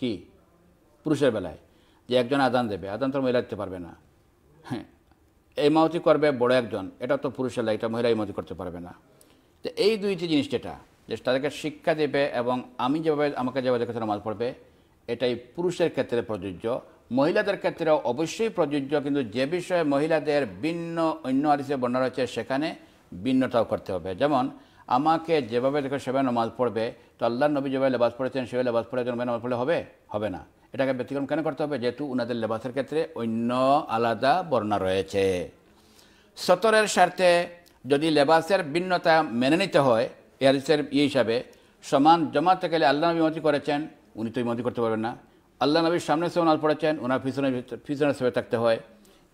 কি পুরুষের বেলায় যে একজন আদান দেবে আদান তো মহিলা দিতে পারবে না হ্যাঁ এই মাহতি করবে বড় একজন এটা তো পুরুষের লাগে এটা মহিলা এই করতে পারবে না তো এই দুইটি জিনিস যেটা যে তাদেরকে শিক্ষা দেবে এবং আমি যেভাবে আমাকে যেভাবে ক্ষেত্রে নামাজ পড়বে এটাই পুরুষের ক্ষেত্রে প্রযোজ্য মহিলাদের ক্ষেত্রে অবশ্যই প্রযোজ্য কিন্তু যে বিষয়ে মহিলাদের ভিন্ন অন্য আদেশে বর্ণনা রয়েছে সেখানে ভিন্নতাও করতে হবে যেমন আমাকে যেভাবে দেখো সেভাবে নামাজ পড়বে তো আল্লাহ নবী যেভাবে লেবাস পড়েছেন সেভাবে লেবাস পড়েছেন নামাজ পড়লে হবে হবে না এটাকে ব্যতিক্রম কেন করতে হবে যেহেতু ওনাদের লেবাসের ক্ষেত্রে অন্য আলাদা বর্ণা রয়েছে সতরের স্বার্থে যদি লেবাসের ভিন্নতা মেনে নিতে হয় এয়ারিসের ইয়ে হিসাবে সমান জমা থেকে আল্লাহ নবী মতি করেছেন উনি তো ইমতি করতে পারবেন না আল্লাহ নবীর সামনে ওনার পড়েছেন ওনার ফিসনে পিছনে সবে থাকতে হয়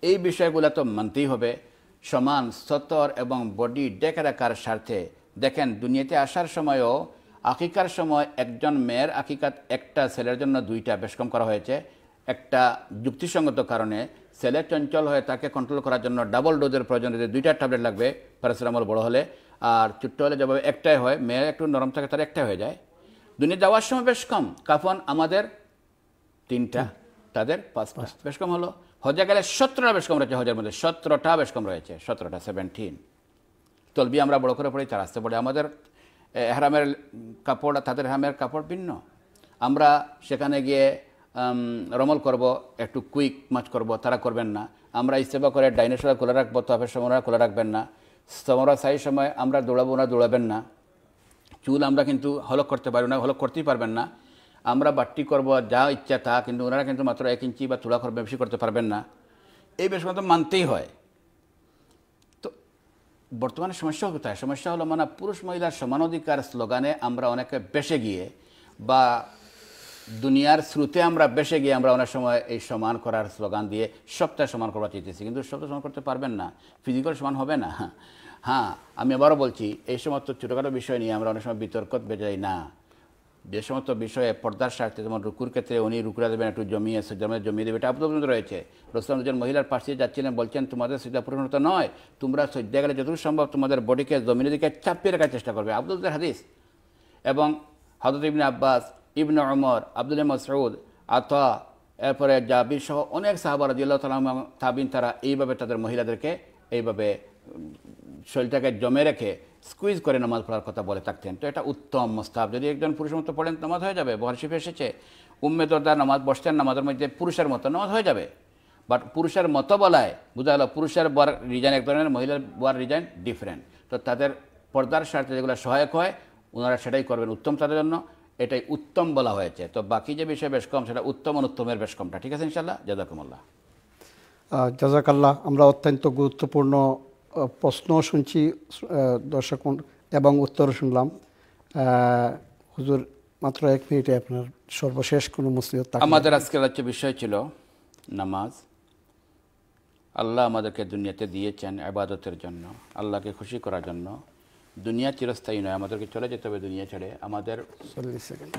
এই বিষয়গুলো তো মানতেই হবে সমান সতর এবং বডি ডেকে রাখার স্বার্থে দেখেন দুনিয়াতে আসার সময়ও আকিকার সময় একজন মেয়ের আকিকাত একটা ছেলের জন্য দুইটা বেশ কম করা হয়েছে একটা যুক্তিসঙ্গত কারণে ছেলে চঞ্চল হয়ে তাকে কন্ট্রোল করার জন্য ডাবল ডোজের প্রয়োজন রয়েছে দুইটা ট্যাবলেট লাগবে প্যারাসিটামল বড় হলে আর ছোট্ট হলে যেভাবে একটাই হয় মেয়ের একটু নরম থাকে তার একটাই হয়ে যায় দুনিয়া যাওয়ার সময় বেশ কম কাফন আমাদের তিনটা তাদের পাঁচ বেশ কম হলো হজে গেলে সতেরোটা বেশ কম রয়েছে হজের মধ্যে সতেরোটা বেশ কম রয়েছে সতেরোটা সেভেন্টিন তলবি আমরা বড় করে পড়ি তার আসতে পড়ে আমাদের হ্যারামের কাপড় তাদের হেরামের কাপড় ভিন্ন আমরা সেখানে গিয়ে রমল করব একটু কুইক মাছ করব তারা করবেন না আমরা ইস্তেফা করে ডাইনোসরা খোলা রাখবো তবে সমরা খোলা রাখবেন না সমরা সাই সময় আমরা দৌড়াবো না দৌড়াবেন না চুল আমরা কিন্তু হলক করতে পারবো না হলক করতেই পারবেন না আমরা বাট্টি করব যা ইচ্ছা তা কিন্তু ওনারা কিন্তু মাত্র এক ইঞ্চি বা তুলা করবে বেশি করতে পারবেন না এই বেশ মানতেই হয় বর্তমানে সমস্যা কোথায় সমস্যা হলো মানে পুরুষ মহিলার সমান অধিকার স্লোগানে আমরা অনেকে বেসে গিয়ে বা দুনিয়ার শ্রুতে আমরা বেসে গিয়ে আমরা অনেক সময় এই সমান করার স্লোগান দিয়ে সবটা সমান করা চাইতেছি কিন্তু সবটা সমান করতে পারবেন না ফিজিক্যাল সমান হবে না হ্যাঁ আমি আবারও বলছি এই সমস্ত ছোটোখাটো বিষয় নিয়ে আমরা অনেক সময় বিতর্ক বেজাই না যে সমস্ত বিষয়ে পর্দার স্বার্থে যেমন রুকুর ক্ষেত্রে উনি রুকুরা দেবেন একটু জমিয়ে সেজমের জমিয়ে দেবে এটা আপাতত রয়েছে রসলাম দুজন মহিলার পাশে যাচ্ছিলেন বলছেন তোমাদের সেটা পরিণত নয় তোমরা সদ্যা গেলে যতটুকু সম্ভব তোমাদের বডিকে জমিনের দিকে চাপিয়ে রাখার চেষ্টা করবে আব্দুলের হাদিস এবং হজরত ইবনে আব্বাস ইবনে অমর আব্দুল সৌদ আতা এরপরে জাবির সহ অনেক সাহাবার জিল্লা তালাম তাবিন তারা এইভাবে তাদের মহিলাদেরকে এইভাবে শরীরটাকে জমে রেখে স্কুইজ করে নামাজ পড়ার কথা বলে থাকতেন তো এটা উত্তম মোস্তাব যদি একজন পুরুষের মতো পড়েন নামাজ হয়ে যাবে বহরশিফ এসেছে উম্মে নামাজ বসতেন নামাজের মধ্যে পুরুষের মতো নামাজ হয়ে যাবে বাট পুরুষের মতো বলায় বোঝা গেল পুরুষের বর রিজাইন এক ধরনের মহিলার বর রিজাইন ডিফারেন্ট তো তাদের পর্দার স্বার্থে যেগুলো সহায়ক হয় ওনারা সেটাই করবেন উত্তম তাদের জন্য এটাই উত্তম বলা হয়েছে তো বাকি যে বিষয় বেশ কম সেটা উত্তম অনুত্তমের বেশ কমটা ঠিক আছে ইনশাল্লাহ জাজাকুমল্লাহ জাজাকাল্লাহ আমরা অত্যন্ত গুরুত্বপূর্ণ প্রশ্ন শুনছি দর্শক এবং উত্তর শুনলাম হুজুর মাত্র এক মিনিটে আপনার সর্বশেষ কোনো মুসলিম আমাদের আজকের আলোচ্য বিষয় ছিল নামাজ আল্লাহ আমাদেরকে দুনিয়াতে দিয়েছেন আবাদতের জন্য আল্লাহকে খুশি করার জন্য দুনিয়া চিরস্থায়ী নয় আমাদেরকে চলে যেতে হবে দুনিয়া ছেড়ে আমাদের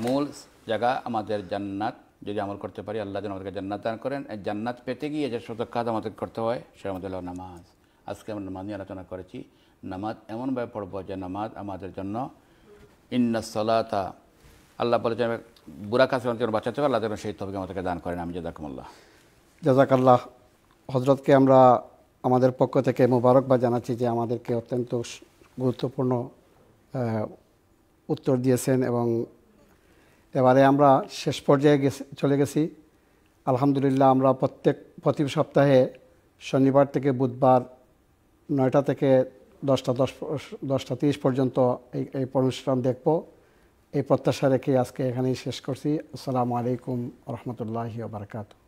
মূল জায়গা আমাদের জান্নাত যদি আমল করতে পারি আল্লাহ যেন আমাদেরকে জান্নাত দান করেন জান্নাত পেতে গিয়ে যে শত কাজ আমাদের করতে হয় সেটা আমাদের নামাজ আজকে আমরা নামাজ নিয়ে আলোচনা করেছি নামাজ এমনভাবে পড়ব যে নামাজ আমাদের জন্য ইন্না সলাতা আল্লাহ যে বুড়া কাছে যেন বাচ্চা থেকে আল্লাহ যেন সেই তবে আমাদেরকে দান করেন আমি জাজাকুমুল্লাহ জাজাকাল্লাহ হজরতকে আমরা আমাদের পক্ষ থেকে মোবারকবাদ জানাচ্ছি যে আমাদেরকে অত্যন্ত গুরুত্বপূর্ণ উত্তর দিয়েছেন এবং এবারে আমরা শেষ পর্যায়ে গেছি চলে গেছি আলহামদুলিল্লাহ আমরা প্রত্যেক প্রতি সপ্তাহে শনিবার থেকে বুধবার নয়টা থেকে দশটা দশ দশটা তিরিশ পর্যন্ত এই এই অনুষ্ঠান দেখব এই প্রত্যাশা রেখে আজকে এখানেই শেষ করছি আসসালামু আলাইকুম রহমতুল্লাহি বারকাতু